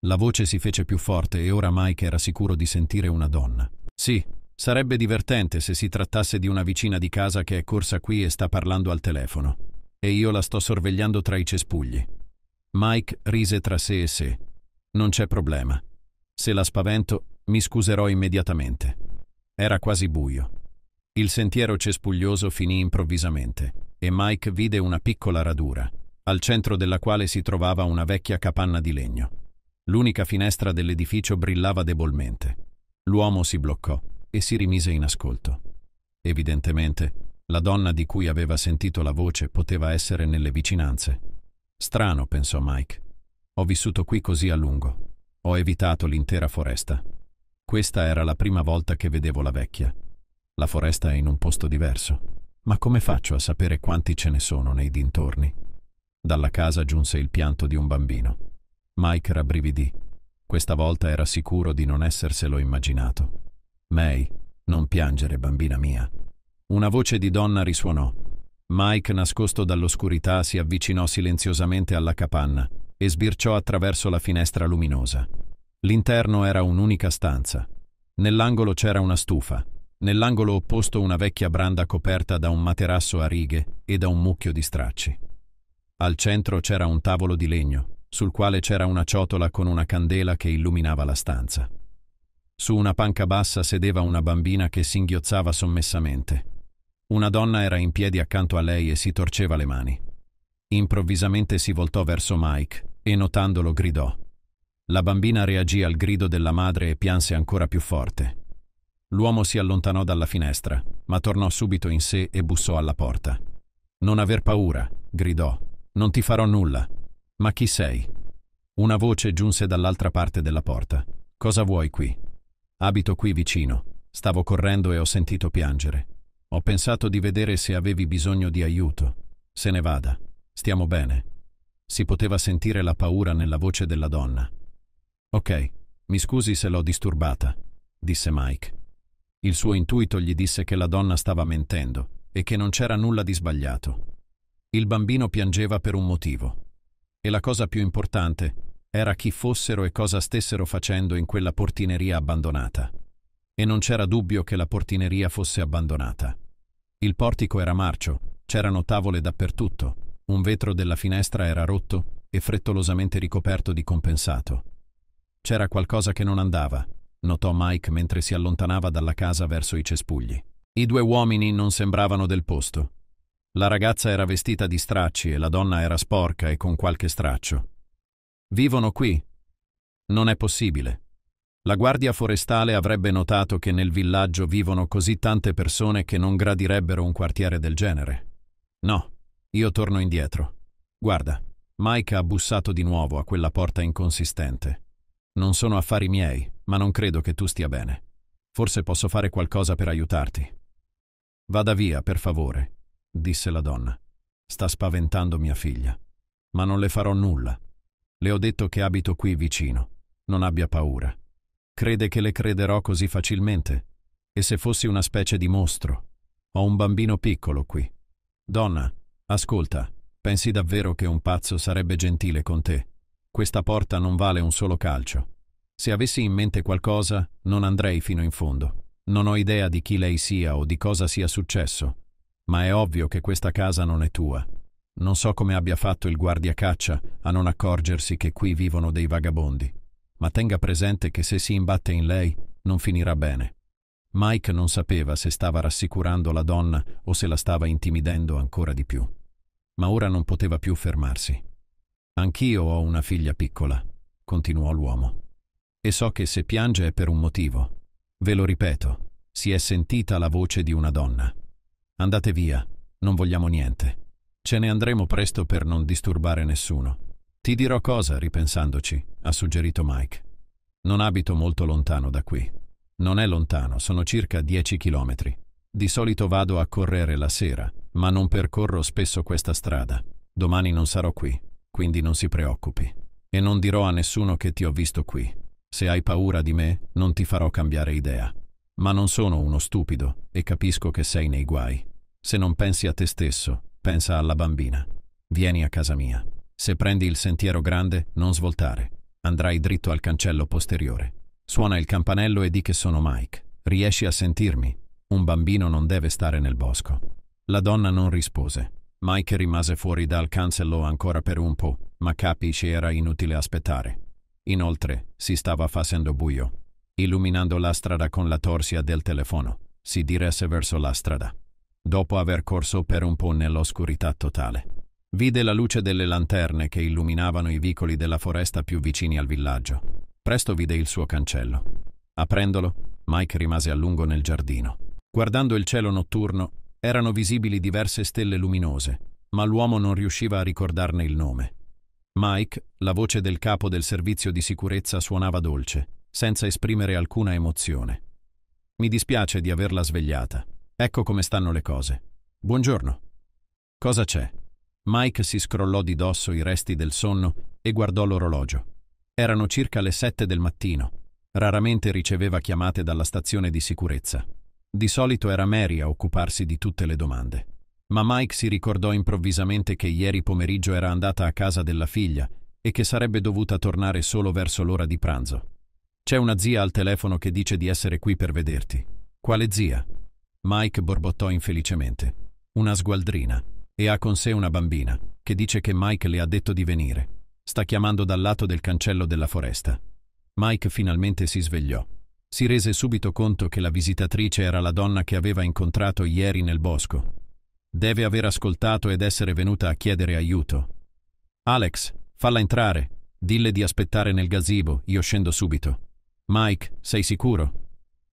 Speaker 1: La voce si fece più forte e ora Mike era sicuro di sentire una donna. Sì, sarebbe divertente se si trattasse di una vicina di casa che è corsa qui e sta parlando al telefono. E io la sto sorvegliando tra i cespugli. Mike rise tra sé e sé. Non c'è problema. Se la spavento, mi scuserò immediatamente. Era quasi buio. Il sentiero cespuglioso finì improvvisamente e Mike vide una piccola radura, al centro della quale si trovava una vecchia capanna di legno. L'unica finestra dell'edificio brillava debolmente. L'uomo si bloccò e si rimise in ascolto. Evidentemente, la donna di cui aveva sentito la voce poteva essere nelle vicinanze. Strano, pensò Mike. Ho vissuto qui così a lungo. Ho evitato l'intera foresta. Questa era la prima volta che vedevo la vecchia. La foresta è in un posto diverso, ma come faccio a sapere quanti ce ne sono nei dintorni? Dalla casa giunse il pianto di un bambino. Mike rabbrividì. Questa volta era sicuro di non esserselo immaginato. May, non piangere, bambina mia. Una voce di donna risuonò. Mike, nascosto dall'oscurità, si avvicinò silenziosamente alla capanna e sbirciò attraverso la finestra luminosa. L'interno era un'unica stanza. Nell'angolo c'era una stufa, nell'angolo opposto una vecchia branda coperta da un materasso a righe e da un mucchio di stracci. Al centro c'era un tavolo di legno, sul quale c'era una ciotola con una candela che illuminava la stanza. Su una panca bassa sedeva una bambina che singhiozzava sommessamente. Una donna era in piedi accanto a lei e si torceva le mani. Improvvisamente si voltò verso Mike e notandolo gridò la bambina reagì al grido della madre e pianse ancora più forte. L'uomo si allontanò dalla finestra, ma tornò subito in sé e bussò alla porta. Non aver paura, gridò. Non ti farò nulla. Ma chi sei? Una voce giunse dall'altra parte della porta. Cosa vuoi qui? Abito qui vicino. Stavo correndo e ho sentito piangere. Ho pensato di vedere se avevi bisogno di aiuto. Se ne vada. Stiamo bene. Si poteva sentire la paura nella voce della donna. Ok, mi scusi se l'ho disturbata, disse Mike. Il suo intuito gli disse che la donna stava mentendo e che non c'era nulla di sbagliato. Il bambino piangeva per un motivo. E la cosa più importante era chi fossero e cosa stessero facendo in quella portineria abbandonata. E non c'era dubbio che la portineria fosse abbandonata. Il portico era marcio, c'erano tavole dappertutto, un vetro della finestra era rotto e frettolosamente ricoperto di compensato. C'era qualcosa che non andava, notò Mike mentre si allontanava dalla casa verso i cespugli. I due uomini non sembravano del posto. La ragazza era vestita di stracci e la donna era sporca e con qualche straccio. Vivono qui. Non è possibile. La guardia forestale avrebbe notato che nel villaggio vivono così tante persone che non gradirebbero un quartiere del genere. No, io torno indietro. Guarda, Mike ha bussato di nuovo a quella porta inconsistente. Non sono affari miei, ma non credo che tu stia bene. Forse posso fare qualcosa per aiutarti. Vada via, per favore, disse la donna. Sta spaventando mia figlia. Ma non le farò nulla. Le ho detto che abito qui vicino. Non abbia paura. Crede che le crederò così facilmente? E se fossi una specie di mostro? Ho un bambino piccolo qui. Donna, ascolta, pensi davvero che un pazzo sarebbe gentile con te? Questa porta non vale un solo calcio. Se avessi in mente qualcosa, non andrei fino in fondo. Non ho idea di chi lei sia o di cosa sia successo, ma è ovvio che questa casa non è tua. Non so come abbia fatto il guardiacaccia a non accorgersi che qui vivono dei vagabondi, ma tenga presente che se si imbatte in lei non finirà bene. Mike non sapeva se stava rassicurando la donna o se la stava intimidendo ancora di più. Ma ora non poteva più fermarsi. Anch'io ho una figlia piccola, continuò l'uomo. E so che se piange è per un motivo. Ve lo ripeto, si è sentita la voce di una donna. Andate via, non vogliamo niente. Ce ne andremo presto per non disturbare nessuno. Ti dirò cosa, ripensandoci, ha suggerito Mike. Non abito molto lontano da qui. Non è lontano, sono circa dieci chilometri. Di solito vado a correre la sera, ma non percorro spesso questa strada. Domani non sarò qui quindi non si preoccupi. E non dirò a nessuno che ti ho visto qui. Se hai paura di me, non ti farò cambiare idea. Ma non sono uno stupido e capisco che sei nei guai. Se non pensi a te stesso, pensa alla bambina. Vieni a casa mia. Se prendi il sentiero grande, non svoltare. Andrai dritto al cancello posteriore. Suona il campanello e di che sono Mike. Riesci a sentirmi? Un bambino non deve stare nel bosco. La donna non rispose. Mike rimase fuori dal cancello ancora per un po', ma capì che era inutile aspettare. Inoltre, si stava facendo buio. Illuminando la strada con la torsia del telefono, si diresse verso la strada. Dopo aver corso per un po' nell'oscurità totale, vide la luce delle lanterne che illuminavano i vicoli della foresta più vicini al villaggio. Presto vide il suo cancello. Aprendolo, Mike rimase a lungo nel giardino. Guardando il cielo notturno, erano visibili diverse stelle luminose, ma l'uomo non riusciva a ricordarne il nome. Mike, la voce del capo del servizio di sicurezza, suonava dolce, senza esprimere alcuna emozione. Mi dispiace di averla svegliata. Ecco come stanno le cose. Buongiorno. Cosa c'è? Mike si scrollò di dosso i resti del sonno e guardò l'orologio. Erano circa le sette del mattino. Raramente riceveva chiamate dalla stazione di sicurezza. Di solito era Mary a occuparsi di tutte le domande, ma Mike si ricordò improvvisamente che ieri pomeriggio era andata a casa della figlia e che sarebbe dovuta tornare solo verso l'ora di pranzo. C'è una zia al telefono che dice di essere qui per vederti. Quale zia? Mike borbottò infelicemente. Una sgualdrina. E ha con sé una bambina, che dice che Mike le ha detto di venire. Sta chiamando dal lato del cancello della foresta. Mike finalmente si svegliò si rese subito conto che la visitatrice era la donna che aveva incontrato ieri nel bosco. Deve aver ascoltato ed essere venuta a chiedere aiuto. Alex, falla entrare. Dille di aspettare nel gazebo, io scendo subito. Mike, sei sicuro?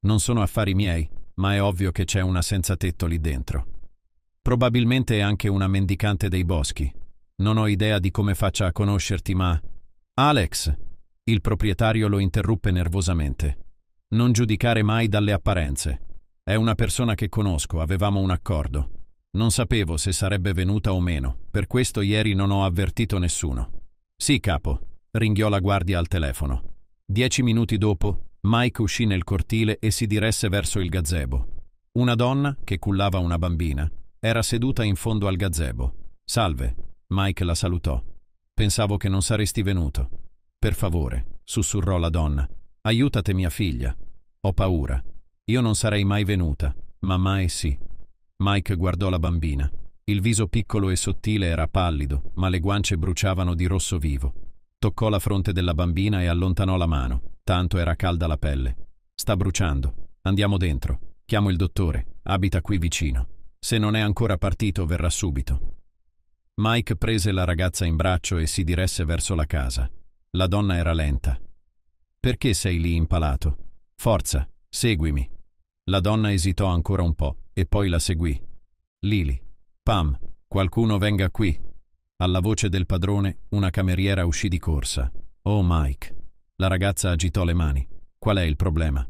Speaker 1: Non sono affari miei, ma è ovvio che c'è una senza tetto lì dentro. Probabilmente è anche una mendicante dei boschi. Non ho idea di come faccia a conoscerti, ma... Alex! Il proprietario lo interruppe nervosamente. Non giudicare mai dalle apparenze. È una persona che conosco, avevamo un accordo. Non sapevo se sarebbe venuta o meno, per questo ieri non ho avvertito nessuno. Sì, capo, ringhiò la guardia al telefono. Dieci minuti dopo, Mike uscì nel cortile e si diresse verso il gazebo. Una donna, che cullava una bambina, era seduta in fondo al gazebo. Salve, Mike la salutò. Pensavo che non saresti venuto. Per favore, sussurrò la donna. Aiutate mia figlia. Ho paura. Io non sarei mai venuta, ma mai sì. Mike guardò la bambina. Il viso piccolo e sottile era pallido, ma le guance bruciavano di rosso vivo. Toccò la fronte della bambina e allontanò la mano, tanto era calda la pelle. Sta bruciando. Andiamo dentro. Chiamo il dottore. Abita qui vicino. Se non è ancora partito, verrà subito. Mike prese la ragazza in braccio e si diresse verso la casa. La donna era lenta, perché sei lì impalato? Forza, seguimi. La donna esitò ancora un po' e poi la seguì. Lili. Pam, qualcuno venga qui. Alla voce del padrone, una cameriera uscì di corsa. Oh Mike. La ragazza agitò le mani. Qual è il problema?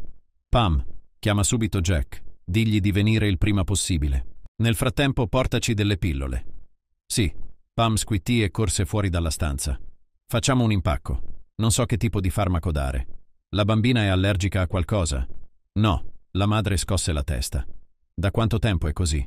Speaker 1: Pam, chiama subito Jack. Digli di venire il prima possibile. Nel frattempo portaci delle pillole. Sì. Pam squittì e corse fuori dalla stanza. Facciamo un impacco. Non so che tipo di farmaco dare. La bambina è allergica a qualcosa? No, la madre scosse la testa. Da quanto tempo è così?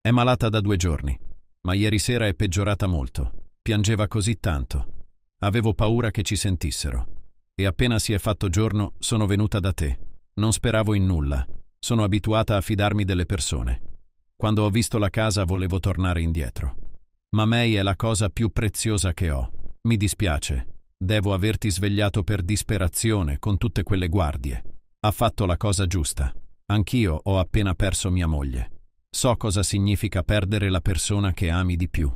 Speaker 1: È malata da due giorni, ma ieri sera è peggiorata molto. Piangeva così tanto. Avevo paura che ci sentissero. E appena si è fatto giorno, sono venuta da te. Non speravo in nulla. Sono abituata a fidarmi delle persone. Quando ho visto la casa volevo tornare indietro. Ma May è la cosa più preziosa che ho. Mi dispiace, Devo averti svegliato per disperazione con tutte quelle guardie. Ha fatto la cosa giusta. Anch'io ho appena perso mia moglie. So cosa significa perdere la persona che ami di più.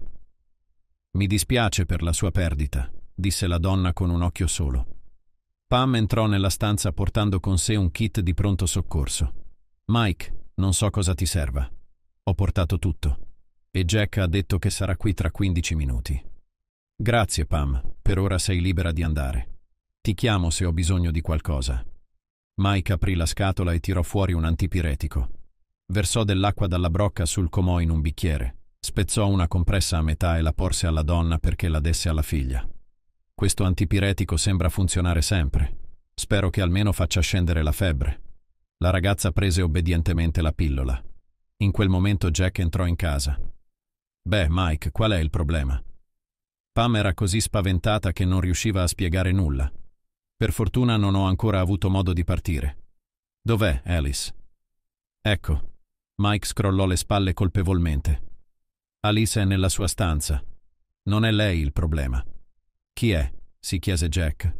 Speaker 1: Mi dispiace per la sua perdita, disse la donna con un occhio solo. Pam entrò nella stanza portando con sé un kit di pronto soccorso. Mike, non so cosa ti serva. Ho portato tutto. E Jack ha detto che sarà qui tra 15 minuti. Grazie Pam, per ora sei libera di andare. Ti chiamo se ho bisogno di qualcosa. Mike aprì la scatola e tirò fuori un antipiretico. Versò dell'acqua dalla brocca sul comò in un bicchiere, spezzò una compressa a metà e la porse alla donna perché la desse alla figlia. Questo antipiretico sembra funzionare sempre. Spero che almeno faccia scendere la febbre. La ragazza prese obbedientemente la pillola. In quel momento Jack entrò in casa. Beh, Mike, qual è il problema? fam era così spaventata che non riusciva a spiegare nulla. Per fortuna non ho ancora avuto modo di partire. Dov'è Alice? Ecco. Mike scrollò le spalle colpevolmente. Alice è nella sua stanza. Non è lei il problema. Chi è? si chiese Jack.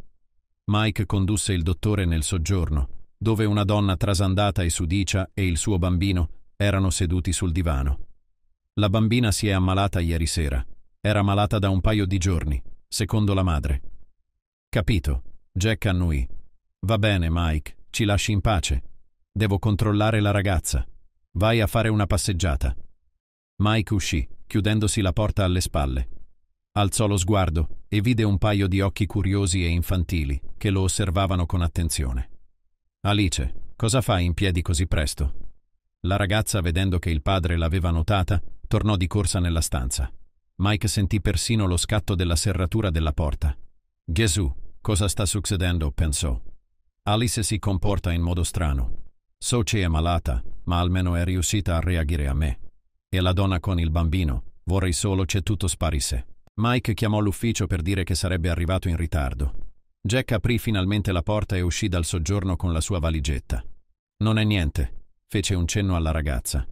Speaker 1: Mike condusse il dottore nel soggiorno, dove una donna trasandata e sudicia e il suo bambino erano seduti sul divano. La bambina si è ammalata ieri sera, era malata da un paio di giorni, secondo la madre. Capito, Jack annui. Va bene, Mike, ci lasci in pace. Devo controllare la ragazza. Vai a fare una passeggiata. Mike uscì, chiudendosi la porta alle spalle. Alzò lo sguardo e vide un paio di occhi curiosi e infantili che lo osservavano con attenzione. Alice, cosa fai in piedi così presto? La ragazza, vedendo che il padre l'aveva notata, tornò di corsa nella stanza. Mike sentì persino lo scatto della serratura della porta. Gesù, cosa sta succedendo? pensò. Alice si comporta in modo strano. Soci è malata, ma almeno è riuscita a reagire a me. E la donna con il bambino, vorrei solo che tutto sparisse. Mike chiamò l'ufficio per dire che sarebbe arrivato in ritardo. Jack aprì finalmente la porta e uscì dal soggiorno con la sua valigetta. Non è niente, fece un cenno alla ragazza.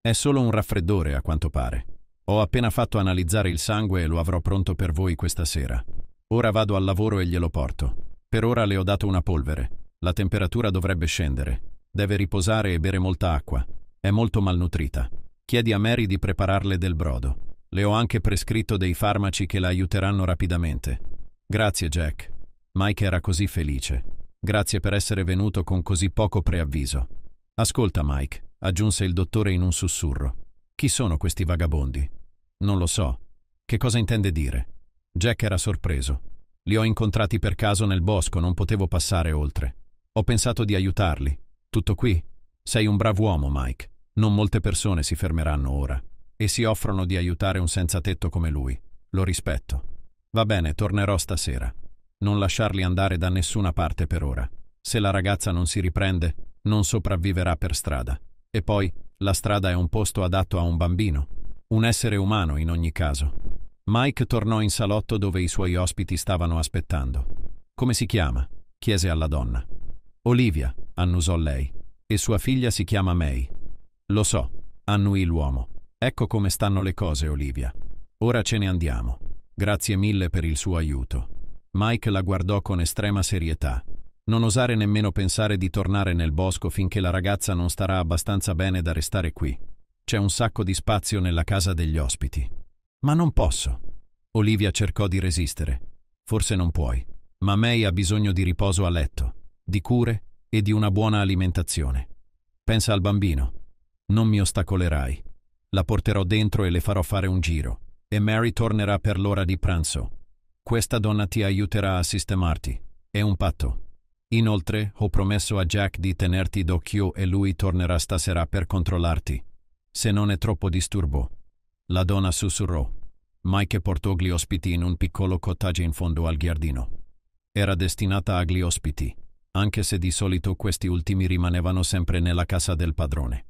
Speaker 1: È solo un raffreddore, a quanto pare. Ho appena fatto analizzare il sangue e lo avrò pronto per voi questa sera. Ora vado al lavoro e glielo porto. Per ora le ho dato una polvere. La temperatura dovrebbe scendere. Deve riposare e bere molta acqua. È molto malnutrita. Chiedi a Mary di prepararle del brodo. Le ho anche prescritto dei farmaci che la aiuteranno rapidamente. Grazie, Jack. Mike era così felice. Grazie per essere venuto con così poco preavviso. Ascolta, Mike, aggiunse il dottore in un sussurro. Chi sono questi vagabondi? Non lo so. Che cosa intende dire? Jack era sorpreso. Li ho incontrati per caso nel bosco, non potevo passare oltre. Ho pensato di aiutarli. Tutto qui. Sei un bravo uomo, Mike. Non molte persone si fermeranno ora. E si offrono di aiutare un senza tetto come lui. Lo rispetto. Va bene, tornerò stasera. Non lasciarli andare da nessuna parte per ora. Se la ragazza non si riprende, non sopravviverà per strada. E poi, la strada è un posto adatto a un bambino, un essere umano in ogni caso. Mike tornò in salotto dove i suoi ospiti stavano aspettando. Come si chiama? chiese alla donna. Olivia, annusò lei, e sua figlia si chiama May. Lo so, annuì l'uomo. Ecco come stanno le cose, Olivia. Ora ce ne andiamo. Grazie mille per il suo aiuto. Mike la guardò con estrema serietà. Non osare nemmeno pensare di tornare nel bosco finché la ragazza non starà abbastanza bene da restare qui. C'è un sacco di spazio nella casa degli ospiti. Ma non posso. Olivia cercò di resistere. Forse non puoi. Ma May ha bisogno di riposo a letto, di cure e di una buona alimentazione. Pensa al bambino. Non mi ostacolerai. La porterò dentro e le farò fare un giro. E Mary tornerà per l'ora di pranzo. Questa donna ti aiuterà a sistemarti. È un patto. Inoltre, ho promesso a Jack di tenerti d'occhio e lui tornerà stasera per controllarti. Se non è troppo disturbo. La donna sussurrò. Mike portò gli ospiti in un piccolo cottaggio in fondo al giardino. Era destinata agli ospiti, anche se di solito questi ultimi rimanevano sempre nella casa del padrone.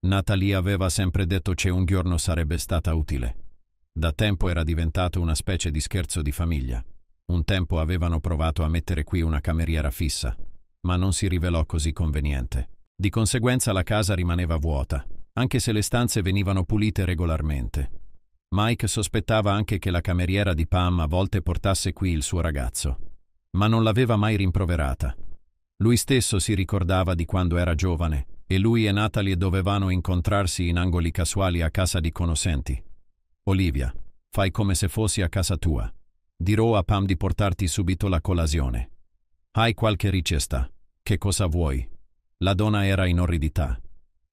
Speaker 1: Natalie aveva sempre detto che un giorno sarebbe stata utile. Da tempo era diventato una specie di scherzo di famiglia. Un tempo avevano provato a mettere qui una cameriera fissa, ma non si rivelò così conveniente. Di conseguenza la casa rimaneva vuota, anche se le stanze venivano pulite regolarmente. Mike sospettava anche che la cameriera di Pam a volte portasse qui il suo ragazzo, ma non l'aveva mai rimproverata. Lui stesso si ricordava di quando era giovane e lui e Natalie dovevano incontrarsi in angoli casuali a casa di conoscenti. Olivia, fai come se fossi a casa tua, Dirò a Pam di portarti subito la colazione. Hai qualche richiesta? Che cosa vuoi? La donna era in orridità.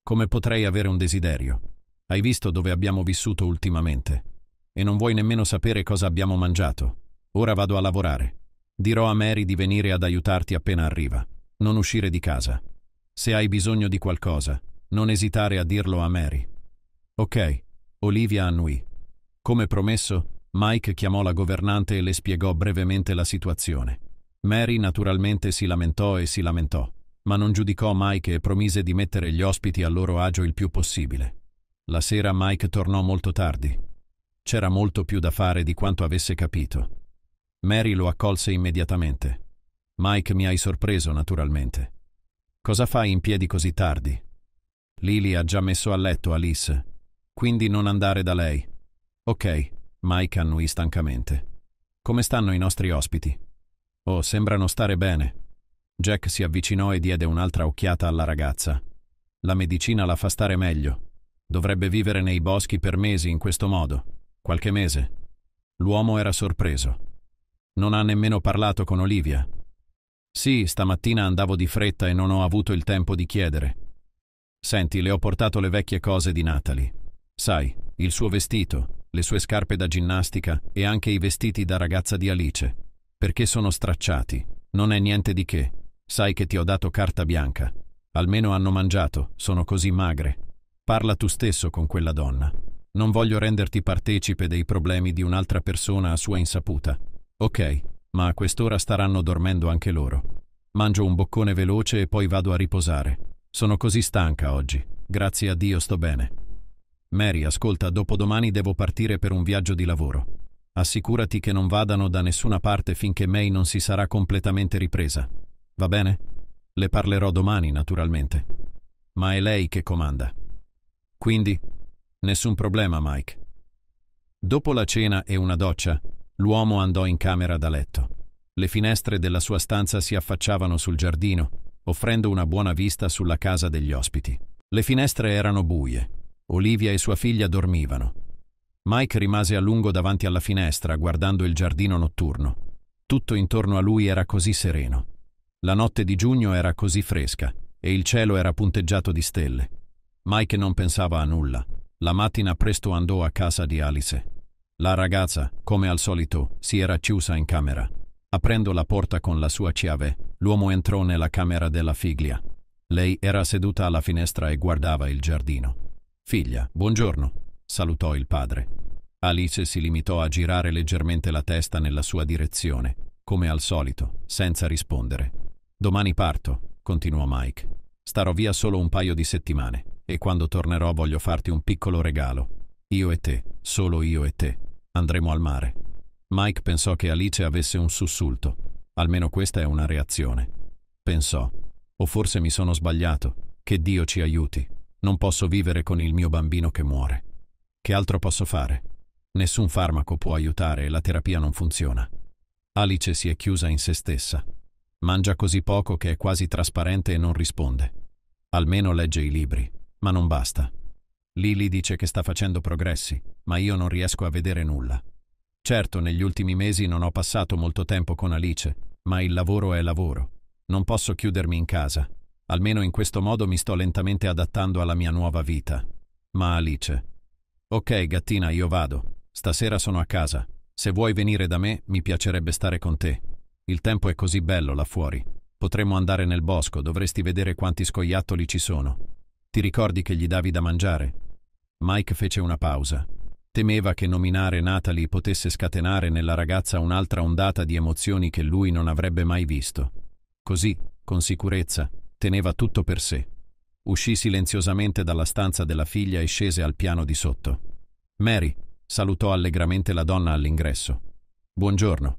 Speaker 1: Come potrei avere un desiderio? Hai visto dove abbiamo vissuto ultimamente? E non vuoi nemmeno sapere cosa abbiamo mangiato. Ora vado a lavorare. Dirò a Mary di venire ad aiutarti appena arriva. Non uscire di casa. Se hai bisogno di qualcosa, non esitare a dirlo a Mary. Ok, Olivia annui. Come promesso, Mike chiamò la governante e le spiegò brevemente la situazione. Mary naturalmente si lamentò e si lamentò, ma non giudicò Mike e promise di mettere gli ospiti a loro agio il più possibile. La sera Mike tornò molto tardi. C'era molto più da fare di quanto avesse capito. Mary lo accolse immediatamente. Mike mi hai sorpreso, naturalmente. Cosa fai in piedi così tardi? Lily ha già messo a letto Alice, quindi non andare da lei. Ok, Mike annui stancamente. Come stanno i nostri ospiti? Oh, sembrano stare bene. Jack si avvicinò e diede un'altra occhiata alla ragazza. La medicina la fa stare meglio. Dovrebbe vivere nei boschi per mesi in questo modo. Qualche mese. L'uomo era sorpreso. Non ha nemmeno parlato con Olivia. Sì, stamattina andavo di fretta e non ho avuto il tempo di chiedere. Senti, le ho portato le vecchie cose di Natalie. Sai, il suo vestito, le sue scarpe da ginnastica e anche i vestiti da ragazza di Alice. Perché sono stracciati. Non è niente di che. Sai che ti ho dato carta bianca. Almeno hanno mangiato, sono così magre. Parla tu stesso con quella donna. Non voglio renderti partecipe dei problemi di un'altra persona a sua insaputa. Ok, ma a quest'ora staranno dormendo anche loro. Mangio un boccone veloce e poi vado a riposare. Sono così stanca oggi. Grazie a Dio sto bene. Mary, ascolta, dopodomani devo partire per un viaggio di lavoro. Assicurati che non vadano da nessuna parte finché May non si sarà completamente ripresa. Va bene? Le parlerò domani, naturalmente. Ma è lei che comanda. Quindi, nessun problema, Mike. Dopo la cena e una doccia, l'uomo andò in camera da letto. Le finestre della sua stanza si affacciavano sul giardino, offrendo una buona vista sulla casa degli ospiti. Le finestre erano buie, Olivia e sua figlia dormivano. Mike rimase a lungo davanti alla finestra, guardando il giardino notturno. Tutto intorno a lui era così sereno. La notte di giugno era così fresca e il cielo era punteggiato di stelle. Mike non pensava a nulla. La mattina presto andò a casa di Alice. La ragazza, come al solito, si era chiusa in camera. Aprendo la porta con la sua chiave, l'uomo entrò nella camera della figlia. Lei era seduta alla finestra e guardava il giardino. Figlia, buongiorno, salutò il padre. Alice si limitò a girare leggermente la testa nella sua direzione, come al solito, senza rispondere. Domani parto, continuò Mike. Starò via solo un paio di settimane e quando tornerò voglio farti un piccolo regalo. Io e te, solo io e te, andremo al mare. Mike pensò che Alice avesse un sussulto. Almeno questa è una reazione. Pensò, o forse mi sono sbagliato, che Dio ci aiuti. Non posso vivere con il mio bambino che muore. Che altro posso fare? Nessun farmaco può aiutare e la terapia non funziona. Alice si è chiusa in se stessa. Mangia così poco che è quasi trasparente e non risponde. Almeno legge i libri, ma non basta. Lily dice che sta facendo progressi, ma io non riesco a vedere nulla. Certo, negli ultimi mesi non ho passato molto tempo con Alice, ma il lavoro è lavoro. Non posso chiudermi in casa, Almeno in questo modo mi sto lentamente adattando alla mia nuova vita. Ma Alice. Ok, gattina, io vado. Stasera sono a casa. Se vuoi venire da me, mi piacerebbe stare con te. Il tempo è così bello là fuori. Potremmo andare nel bosco, dovresti vedere quanti scoiattoli ci sono. Ti ricordi che gli davi da mangiare? Mike fece una pausa. Temeva che nominare Natalie potesse scatenare nella ragazza un'altra ondata di emozioni che lui non avrebbe mai visto. Così, con sicurezza, Teneva tutto per sé. Uscì silenziosamente dalla stanza della figlia e scese al piano di sotto. Mary salutò allegramente la donna all'ingresso. Buongiorno.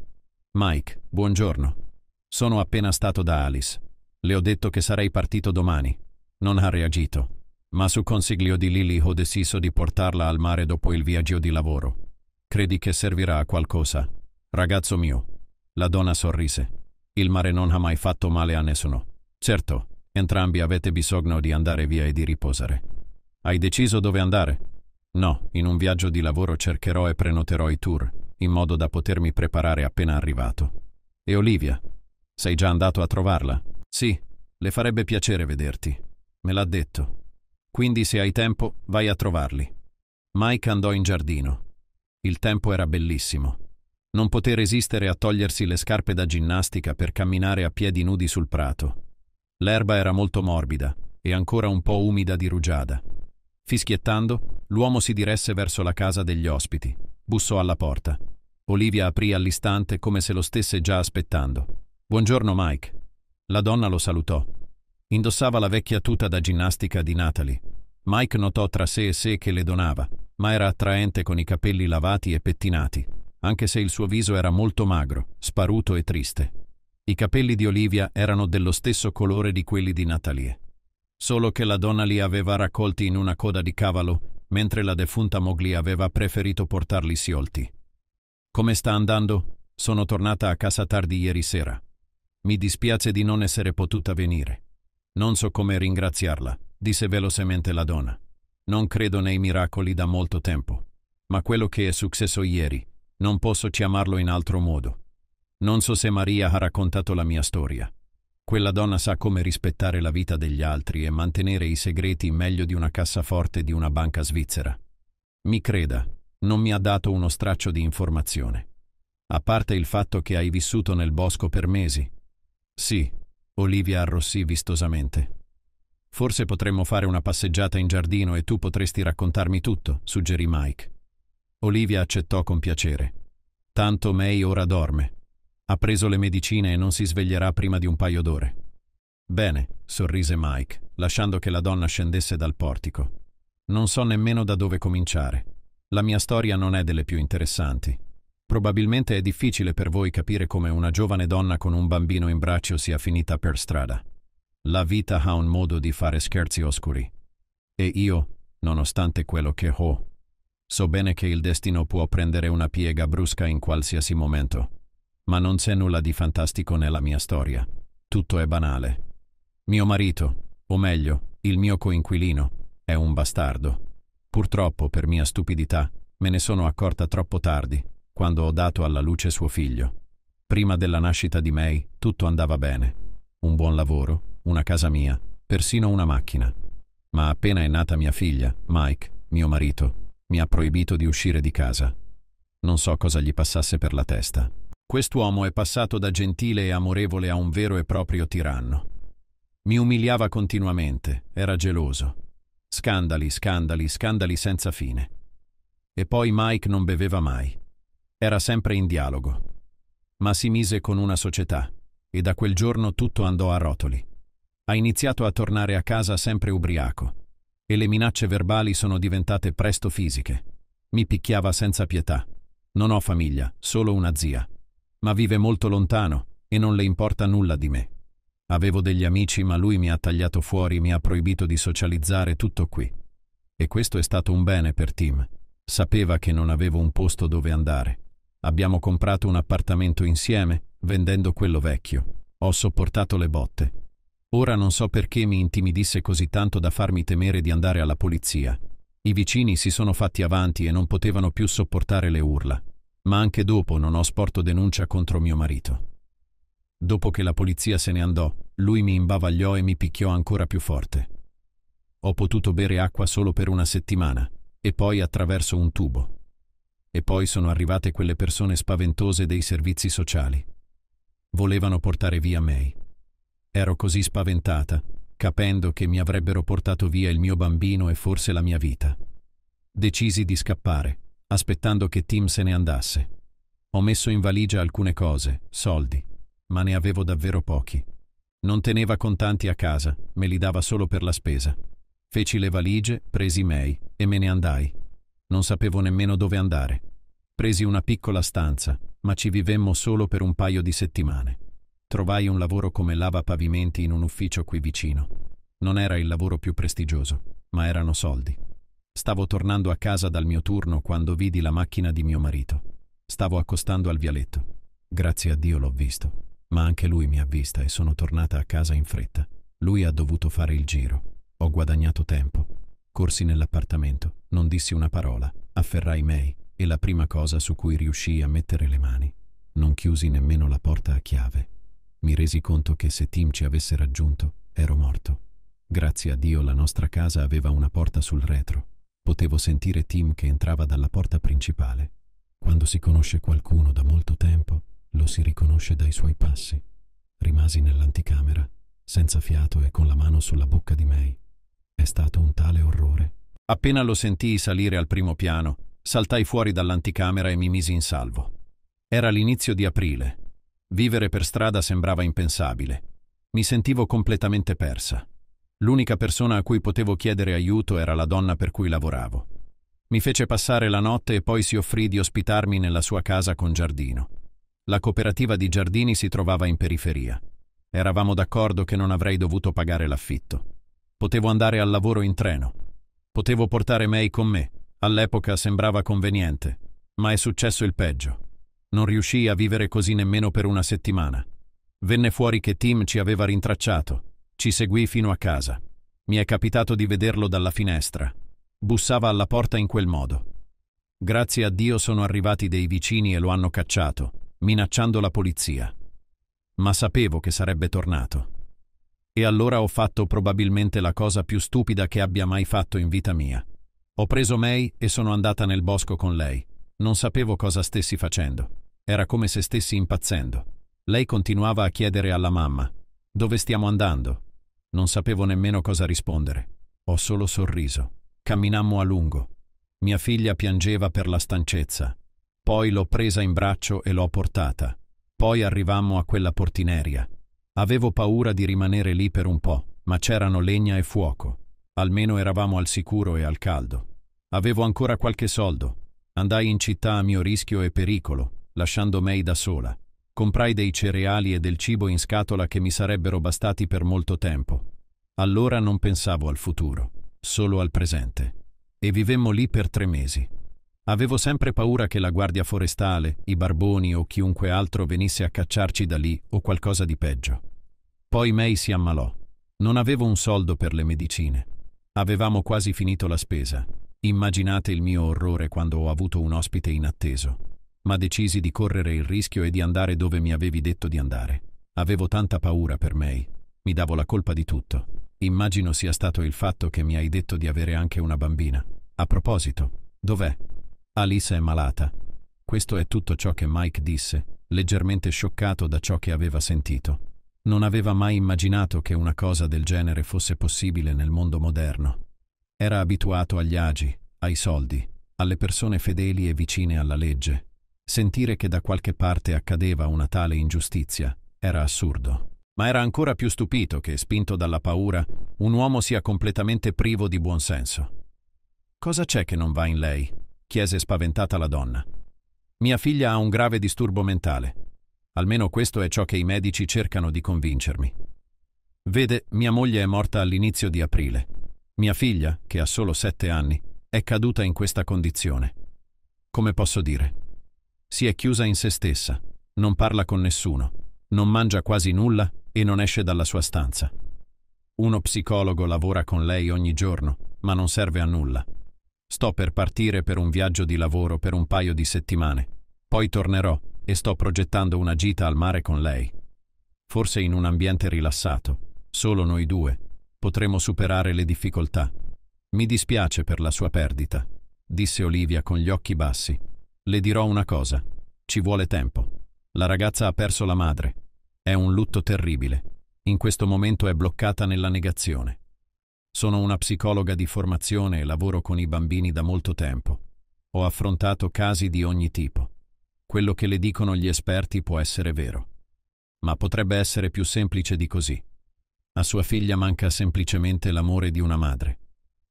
Speaker 1: Mike, buongiorno. Sono appena stato da Alice. Le ho detto che sarei partito domani. Non ha reagito, ma su consiglio di Lily ho deciso di portarla al mare dopo il viaggio di lavoro. Credi che servirà a qualcosa? Ragazzo mio. La donna sorrise. Il mare non ha mai fatto male a nessuno. Certo, entrambi avete bisogno di andare via e di riposare. Hai deciso dove andare? No, in un viaggio di lavoro cercherò e prenoterò i tour, in modo da potermi preparare appena arrivato. E Olivia? Sei già andato a trovarla? Sì, le farebbe piacere vederti. Me l'ha detto. Quindi se hai tempo, vai a trovarli. Mike andò in giardino. Il tempo era bellissimo. Non poté resistere a togliersi le scarpe da ginnastica per camminare a piedi nudi sul prato. L'erba era molto morbida e ancora un po' umida di rugiada. Fischiettando, l'uomo si diresse verso la casa degli ospiti. Bussò alla porta. Olivia aprì all'istante come se lo stesse già aspettando. Buongiorno Mike. La donna lo salutò. Indossava la vecchia tuta da ginnastica di Natalie. Mike notò tra sé e sé che le donava, ma era attraente con i capelli lavati e pettinati, anche se il suo viso era molto magro, sparuto e triste. I capelli di Olivia erano dello stesso colore di quelli di Natalie, solo che la donna li aveva raccolti in una coda di cavallo, mentre la defunta Mogli aveva preferito portarli siolti. Come sta andando? Sono tornata a casa tardi ieri sera. Mi dispiace di non essere potuta venire. Non so come ringraziarla, disse velocemente la donna. Non credo nei miracoli da molto tempo, ma quello che è successo ieri, non posso chiamarlo in altro modo. Non so se Maria ha raccontato la mia storia. Quella donna sa come rispettare la vita degli altri e mantenere i segreti meglio di una cassaforte di una banca svizzera. Mi creda, non mi ha dato uno straccio di informazione. A parte il fatto che hai vissuto nel bosco per mesi. Sì, Olivia arrossì vistosamente. Forse potremmo fare una passeggiata in giardino e tu potresti raccontarmi tutto, suggerì Mike. Olivia accettò con piacere. Tanto May ora dorme, ha preso le medicine e non si sveglierà prima di un paio d'ore. Bene, sorrise Mike, lasciando che la donna scendesse dal portico. Non so nemmeno da dove cominciare. La mia storia non è delle più interessanti. Probabilmente è difficile per voi capire come una giovane donna con un bambino in braccio sia finita per strada. La vita ha un modo di fare scherzi oscuri. E io, nonostante quello che ho, so bene che il destino può prendere una piega brusca in qualsiasi momento. Ma non c'è nulla di fantastico nella mia storia. Tutto è banale. Mio marito, o meglio, il mio coinquilino, è un bastardo. Purtroppo, per mia stupidità, me ne sono accorta troppo tardi, quando ho dato alla luce suo figlio. Prima della nascita di May, tutto andava bene. Un buon lavoro, una casa mia, persino una macchina. Ma appena è nata mia figlia, Mike, mio marito, mi ha proibito di uscire di casa. Non so cosa gli passasse per la testa. Quest'uomo è passato da gentile e amorevole a un vero e proprio tiranno. Mi umiliava continuamente, era geloso. Scandali, scandali, scandali senza fine. E poi Mike non beveva mai. Era sempre in dialogo. Ma si mise con una società, e da quel giorno tutto andò a rotoli. Ha iniziato a tornare a casa sempre ubriaco, e le minacce verbali sono diventate presto fisiche. Mi picchiava senza pietà. Non ho famiglia, solo una zia ma vive molto lontano e non le importa nulla di me. Avevo degli amici, ma lui mi ha tagliato fuori, mi ha proibito di socializzare, tutto qui. E questo è stato un bene per Tim. Sapeva che non avevo un posto dove andare. Abbiamo comprato un appartamento insieme, vendendo quello vecchio. Ho sopportato le botte. Ora non so perché mi intimidisse così tanto da farmi temere di andare alla polizia. I vicini si sono fatti avanti e non potevano più sopportare le urla ma anche dopo non ho sporto denuncia contro mio marito. Dopo che la polizia se ne andò, lui mi imbavagliò e mi picchiò ancora più forte. Ho potuto bere acqua solo per una settimana, e poi attraverso un tubo. E poi sono arrivate quelle persone spaventose dei servizi sociali. Volevano portare via May. Ero così spaventata, capendo che mi avrebbero portato via il mio bambino e forse la mia vita. Decisi di scappare, aspettando che Tim se ne andasse. Ho messo in valigia alcune cose, soldi, ma ne avevo davvero pochi. Non teneva contanti a casa, me li dava solo per la spesa. Feci le valigie, presi May e me ne andai. Non sapevo nemmeno dove andare. Presi una piccola stanza, ma ci vivemmo solo per un paio di settimane. Trovai un lavoro come lavapavimenti in un ufficio qui vicino. Non era il lavoro più prestigioso, ma erano soldi. Stavo tornando a casa dal mio turno quando vidi la macchina di mio marito. Stavo accostando al vialetto. Grazie a Dio l'ho visto, ma anche lui mi ha vista e sono tornata a casa in fretta. Lui ha dovuto fare il giro. Ho guadagnato tempo. Corsi nell'appartamento, non dissi una parola, afferrai May e la prima cosa su cui riuscii a mettere le mani. Non chiusi nemmeno la porta a chiave. Mi resi conto che se Tim ci avesse raggiunto, ero morto. Grazie a Dio la nostra casa aveva una porta sul retro Potevo sentire Tim che entrava dalla porta principale. Quando si conosce qualcuno da molto tempo, lo si riconosce dai suoi passi. Rimasi nell'anticamera, senza fiato e con la mano sulla bocca di May. È stato un tale orrore. Appena lo sentii salire al primo piano, saltai fuori dall'anticamera e mi misi in salvo. Era l'inizio di aprile. Vivere per strada sembrava impensabile. Mi sentivo completamente persa. L'unica persona a cui potevo chiedere aiuto era la donna per cui lavoravo. Mi fece passare la notte e poi si offrì di ospitarmi nella sua casa con giardino. La cooperativa di giardini si trovava in periferia. Eravamo d'accordo che non avrei dovuto pagare l'affitto. Potevo andare al lavoro in treno. Potevo portare May con me. All'epoca sembrava conveniente, ma è successo il peggio. Non riuscii a vivere così nemmeno per una settimana. Venne fuori che Tim ci aveva rintracciato ci seguì fino a casa. Mi è capitato di vederlo dalla finestra. Bussava alla porta in quel modo. Grazie a Dio sono arrivati dei vicini e lo hanno cacciato, minacciando la polizia. Ma sapevo che sarebbe tornato. E allora ho fatto probabilmente la cosa più stupida che abbia mai fatto in vita mia. Ho preso May e sono andata nel bosco con lei. Non sapevo cosa stessi facendo. Era come se stessi impazzendo. Lei continuava a chiedere alla mamma, dove stiamo andando? Non sapevo nemmeno cosa rispondere. Ho solo sorriso. Camminammo a lungo. Mia figlia piangeva per la stanchezza. Poi l'ho presa in braccio e l'ho portata. Poi arrivammo a quella portineria. Avevo paura di rimanere lì per un po', ma c'erano legna e fuoco. Almeno eravamo al sicuro e al caldo. Avevo ancora qualche soldo. Andai in città a mio rischio e pericolo, lasciando May da sola. Comprai dei cereali e del cibo in scatola che mi sarebbero bastati per molto tempo. Allora non pensavo al futuro, solo al presente. E vivemmo lì per tre mesi. Avevo sempre paura che la guardia forestale, i barboni o chiunque altro venisse a cacciarci da lì o qualcosa di peggio. Poi May si ammalò. Non avevo un soldo per le medicine. Avevamo quasi finito la spesa. Immaginate il mio orrore quando ho avuto un ospite inatteso ma decisi di correre il rischio e di andare dove mi avevi detto di andare. Avevo tanta paura per me, mi davo la colpa di tutto. Immagino sia stato il fatto che mi hai detto di avere anche una bambina. A proposito, dov'è? Alisa è malata. Questo è tutto ciò che Mike disse, leggermente scioccato da ciò che aveva sentito. Non aveva mai immaginato che una cosa del genere fosse possibile nel mondo moderno. Era abituato agli agi, ai soldi, alle persone fedeli e vicine alla legge, Sentire che da qualche parte accadeva una tale ingiustizia era assurdo. Ma era ancora più stupito che, spinto dalla paura, un uomo sia completamente privo di buonsenso. Cosa c'è che non va in lei? chiese spaventata la donna. Mia figlia ha un grave disturbo mentale. Almeno questo è ciò che i medici cercano di convincermi. Vede, mia moglie è morta all'inizio di aprile. Mia figlia, che ha solo sette anni, è caduta in questa condizione. Come posso dire? Si è chiusa in se stessa, non parla con nessuno, non mangia quasi nulla e non esce dalla sua stanza. Uno psicologo lavora con lei ogni giorno, ma non serve a nulla. Sto per partire per un viaggio di lavoro per un paio di settimane, poi tornerò e sto progettando una gita al mare con lei. Forse in un ambiente rilassato, solo noi due, potremo superare le difficoltà. Mi dispiace per la sua perdita, disse Olivia con gli occhi bassi. Le dirò una cosa. Ci vuole tempo. La ragazza ha perso la madre. È un lutto terribile. In questo momento è bloccata nella negazione. Sono una psicologa di formazione e lavoro con i bambini da molto tempo. Ho affrontato casi di ogni tipo. Quello che le dicono gli esperti può essere vero. Ma potrebbe essere più semplice di così. A sua figlia manca semplicemente l'amore di una madre.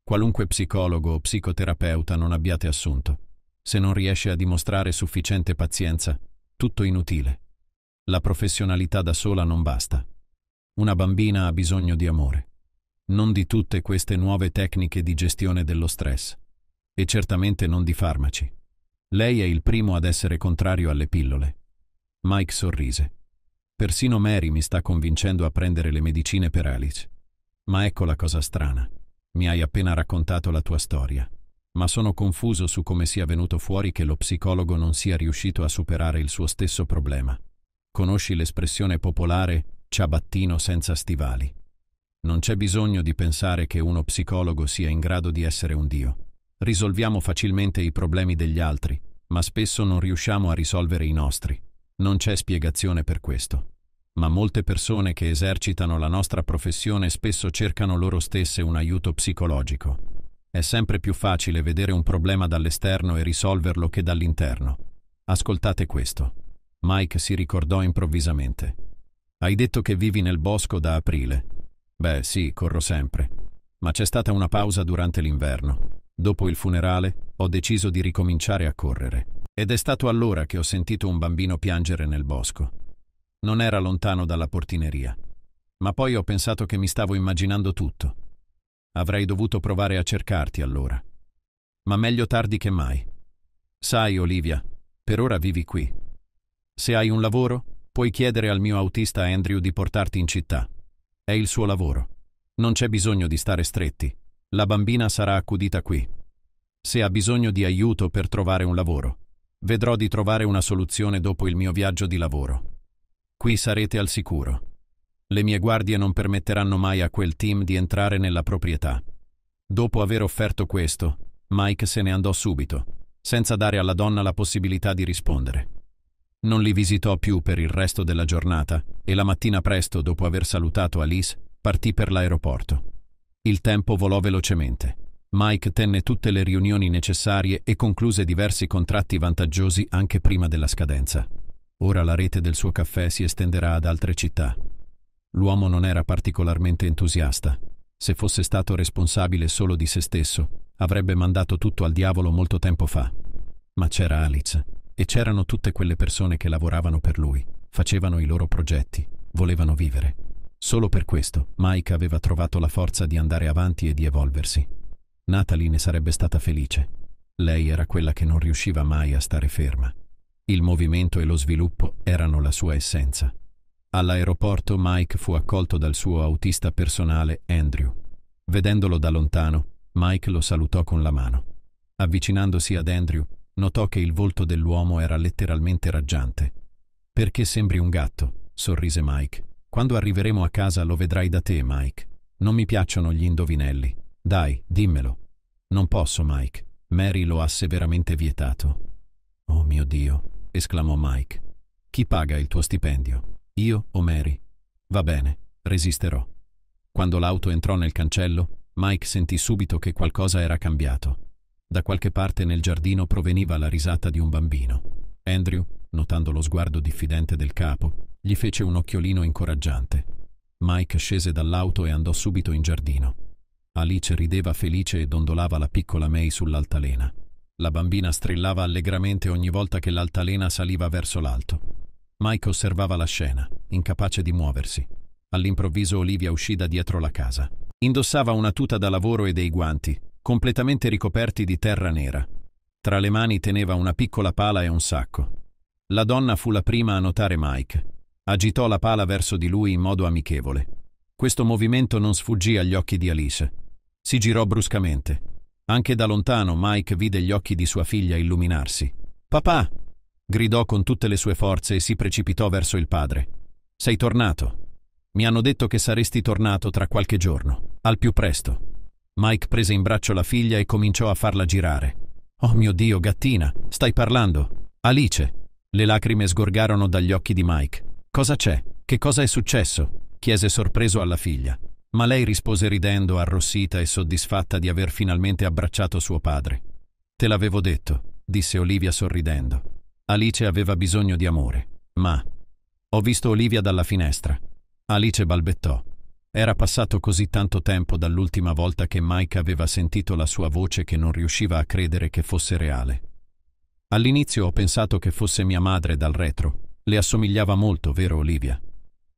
Speaker 1: Qualunque psicologo o psicoterapeuta non abbiate assunto se non riesce a dimostrare sufficiente pazienza, tutto inutile. La professionalità da sola non basta. Una bambina ha bisogno di amore, non di tutte queste nuove tecniche di gestione dello stress, e certamente non di farmaci. Lei è il primo ad essere contrario alle pillole. Mike sorrise. Persino Mary mi sta convincendo a prendere le medicine per Alice. Ma ecco la cosa strana. Mi hai appena raccontato la tua storia ma sono confuso su come sia venuto fuori che lo psicologo non sia riuscito a superare il suo stesso problema. Conosci l'espressione popolare ciabattino senza stivali. Non c'è bisogno di pensare che uno psicologo sia in grado di essere un dio. Risolviamo facilmente i problemi degli altri, ma spesso non riusciamo a risolvere i nostri. Non c'è spiegazione per questo. Ma molte persone che esercitano la nostra professione spesso cercano loro stesse un aiuto psicologico, è sempre più facile vedere un problema dall'esterno e risolverlo che dall'interno. Ascoltate questo. Mike si ricordò improvvisamente. Hai detto che vivi nel bosco da aprile. Beh, sì, corro sempre. Ma c'è stata una pausa durante l'inverno. Dopo il funerale ho deciso di ricominciare a correre. Ed è stato allora che ho sentito un bambino piangere nel bosco. Non era lontano dalla portineria. Ma poi ho pensato che mi stavo immaginando tutto Avrei dovuto provare a cercarti allora. Ma meglio tardi che mai. Sai, Olivia, per ora vivi qui. Se hai un lavoro, puoi chiedere al mio autista Andrew di portarti in città. È il suo lavoro. Non c'è bisogno di stare stretti. La bambina sarà accudita qui. Se ha bisogno di aiuto per trovare un lavoro, vedrò di trovare una soluzione dopo il mio viaggio di lavoro. Qui sarete al sicuro. Le mie guardie non permetteranno mai a quel team di entrare nella proprietà. Dopo aver offerto questo, Mike se ne andò subito, senza dare alla donna la possibilità di rispondere. Non li visitò più per il resto della giornata e la mattina presto, dopo aver salutato Alice, partì per l'aeroporto. Il tempo volò velocemente. Mike tenne tutte le riunioni necessarie e concluse diversi contratti vantaggiosi anche prima della scadenza. Ora la rete del suo caffè si estenderà ad altre città. L'uomo non era particolarmente entusiasta. Se fosse stato responsabile solo di se stesso, avrebbe mandato tutto al diavolo molto tempo fa. Ma c'era Alice, e c'erano tutte quelle persone che lavoravano per lui, facevano i loro progetti, volevano vivere. Solo per questo Mike aveva trovato la forza di andare avanti e di evolversi. Natalie ne sarebbe stata felice. Lei era quella che non riusciva mai a stare ferma. Il movimento e lo sviluppo erano la sua essenza. All'aeroporto Mike fu accolto dal suo autista personale Andrew. Vedendolo da lontano, Mike lo salutò con la mano. Avvicinandosi ad Andrew, notò che il volto dell'uomo era letteralmente raggiante. Perché sembri un gatto? sorrise Mike. Quando arriveremo a casa lo vedrai da te, Mike. Non mi piacciono gli indovinelli. Dai, dimmelo. Non posso, Mike. Mary lo ha severamente vietato. Oh mio Dio, esclamò Mike. Chi paga il tuo stipendio? Io o Mary. Va bene, resisterò. Quando l'auto entrò nel cancello, Mike sentì subito che qualcosa era cambiato. Da qualche parte nel giardino proveniva la risata di un bambino. Andrew, notando lo sguardo diffidente del capo, gli fece un occhiolino incoraggiante. Mike scese dall'auto e andò subito in giardino. Alice rideva felice e dondolava la piccola May sull'altalena. La bambina strillava allegramente ogni volta che l'altalena saliva verso l'alto. Mike osservava la scena, incapace di muoversi. All'improvviso Olivia uscì da dietro la casa. Indossava una tuta da lavoro e dei guanti, completamente ricoperti di terra nera. Tra le mani teneva una piccola pala e un sacco. La donna fu la prima a notare Mike. Agitò la pala verso di lui in modo amichevole. Questo movimento non sfuggì agli occhi di Alice. Si girò bruscamente. Anche da lontano Mike vide gli occhi di sua figlia illuminarsi. Papà! Gridò con tutte le sue forze e si precipitò verso il padre. Sei tornato. Mi hanno detto che saresti tornato tra qualche giorno, al più presto. Mike prese in braccio la figlia e cominciò a farla girare. Oh mio Dio, gattina, stai parlando. Alice. Le lacrime sgorgarono dagli occhi di Mike. Cosa c'è? Che cosa è successo? chiese sorpreso alla figlia. Ma lei rispose ridendo, arrossita e soddisfatta di aver finalmente abbracciato suo padre. Te l'avevo detto, disse Olivia sorridendo. Alice aveva bisogno di amore, ma... Ho visto Olivia dalla finestra. Alice balbettò. Era passato così tanto tempo dall'ultima volta che Mike aveva sentito la sua voce che non riusciva a credere che fosse reale. All'inizio ho pensato che fosse mia madre dal retro. Le assomigliava molto, vero Olivia?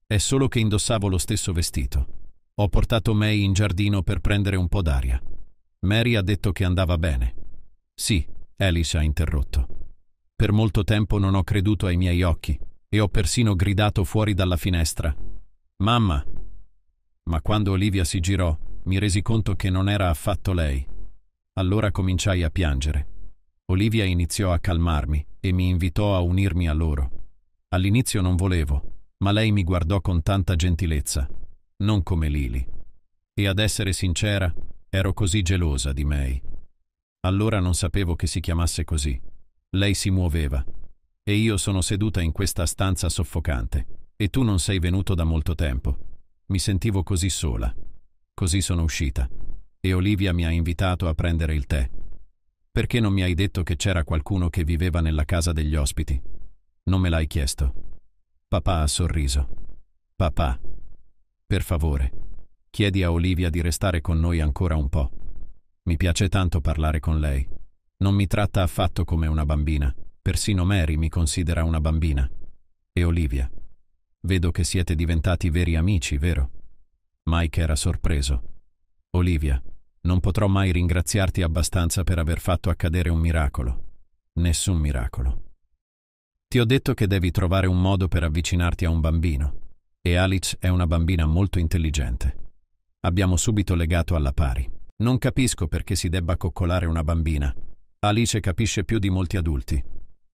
Speaker 1: È solo che indossavo lo stesso vestito. Ho portato May in giardino per prendere un po' d'aria. Mary ha detto che andava bene. Sì, Alice ha interrotto. Per molto tempo non ho creduto ai miei occhi e ho persino gridato fuori dalla finestra. Mamma! Ma quando Olivia si girò, mi resi conto che non era affatto lei. Allora cominciai a piangere. Olivia iniziò a calmarmi e mi invitò a unirmi a loro. All'inizio non volevo, ma lei mi guardò con tanta gentilezza, non come Lily. E ad essere sincera, ero così gelosa di May. Allora non sapevo che si chiamasse così. Lei si muoveva. E io sono seduta in questa stanza soffocante. E tu non sei venuto da molto tempo. Mi sentivo così sola. Così sono uscita. E Olivia mi ha invitato a prendere il tè. Perché non mi hai detto che c'era qualcuno che viveva nella casa degli ospiti? Non me l'hai chiesto. Papà ha sorriso. Papà. Per favore, chiedi a Olivia di restare con noi ancora un po'. Mi piace tanto parlare con lei. Non mi tratta affatto come una bambina. Persino Mary mi considera una bambina. E Olivia. Vedo che siete diventati veri amici, vero? Mike era sorpreso. Olivia, non potrò mai ringraziarti abbastanza per aver fatto accadere un miracolo. Nessun miracolo. Ti ho detto che devi trovare un modo per avvicinarti a un bambino. E Alice è una bambina molto intelligente. Abbiamo subito legato alla pari. Non capisco perché si debba coccolare una bambina, Alice capisce più di molti adulti.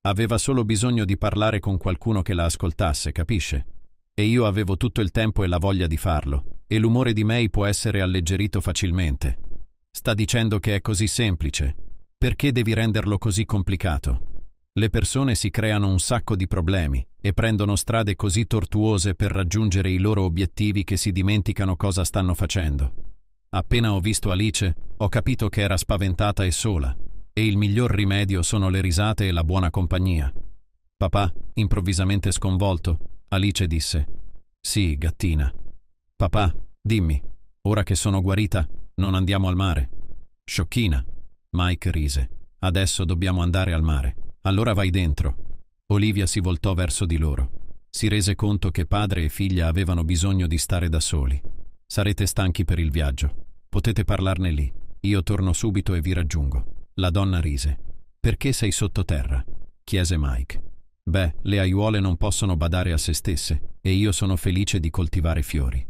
Speaker 1: Aveva solo bisogno di parlare con qualcuno che la ascoltasse, capisce? E io avevo tutto il tempo e la voglia di farlo, e l'umore di May può essere alleggerito facilmente. Sta dicendo che è così semplice. Perché devi renderlo così complicato? Le persone si creano un sacco di problemi e prendono strade così tortuose per raggiungere i loro obiettivi che si dimenticano cosa stanno facendo. Appena ho visto Alice, ho capito che era spaventata e sola, e il miglior rimedio sono le risate e la buona compagnia. Papà, improvvisamente sconvolto, Alice disse: Sì, gattina. Papà, dimmi, ora che sono guarita, non andiamo al mare. Sciocchina. Mike rise. Adesso dobbiamo andare al mare. Allora vai dentro. Olivia si voltò verso di loro. Si rese conto che padre e figlia avevano bisogno di stare da soli. Sarete stanchi per il viaggio. Potete parlarne lì. Io torno subito e vi raggiungo. La donna rise. Perché sei sottoterra? chiese Mike. Beh, le aiuole non possono badare a se stesse e io sono felice di coltivare fiori.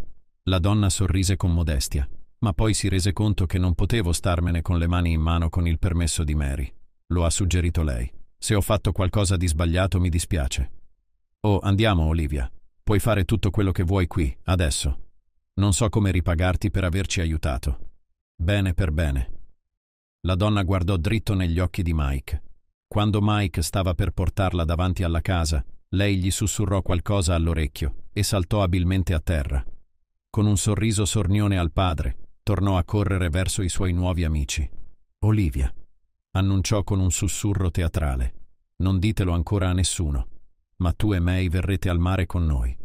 Speaker 1: La donna sorrise con modestia, ma poi si rese conto che non potevo starmene con le mani in mano con il permesso di Mary. Lo ha suggerito lei. Se ho fatto qualcosa di sbagliato mi dispiace. Oh, andiamo, Olivia. Puoi fare tutto quello che vuoi qui, adesso. Non so come ripagarti per averci aiutato. Bene per bene, la donna guardò dritto negli occhi di Mike. Quando Mike stava per portarla davanti alla casa, lei gli sussurrò qualcosa all'orecchio e saltò abilmente a terra. Con un sorriso sornione al padre, tornò a correre verso i suoi nuovi amici. Olivia, annunciò con un sussurro teatrale. Non ditelo ancora a nessuno, ma tu e May verrete al mare con noi.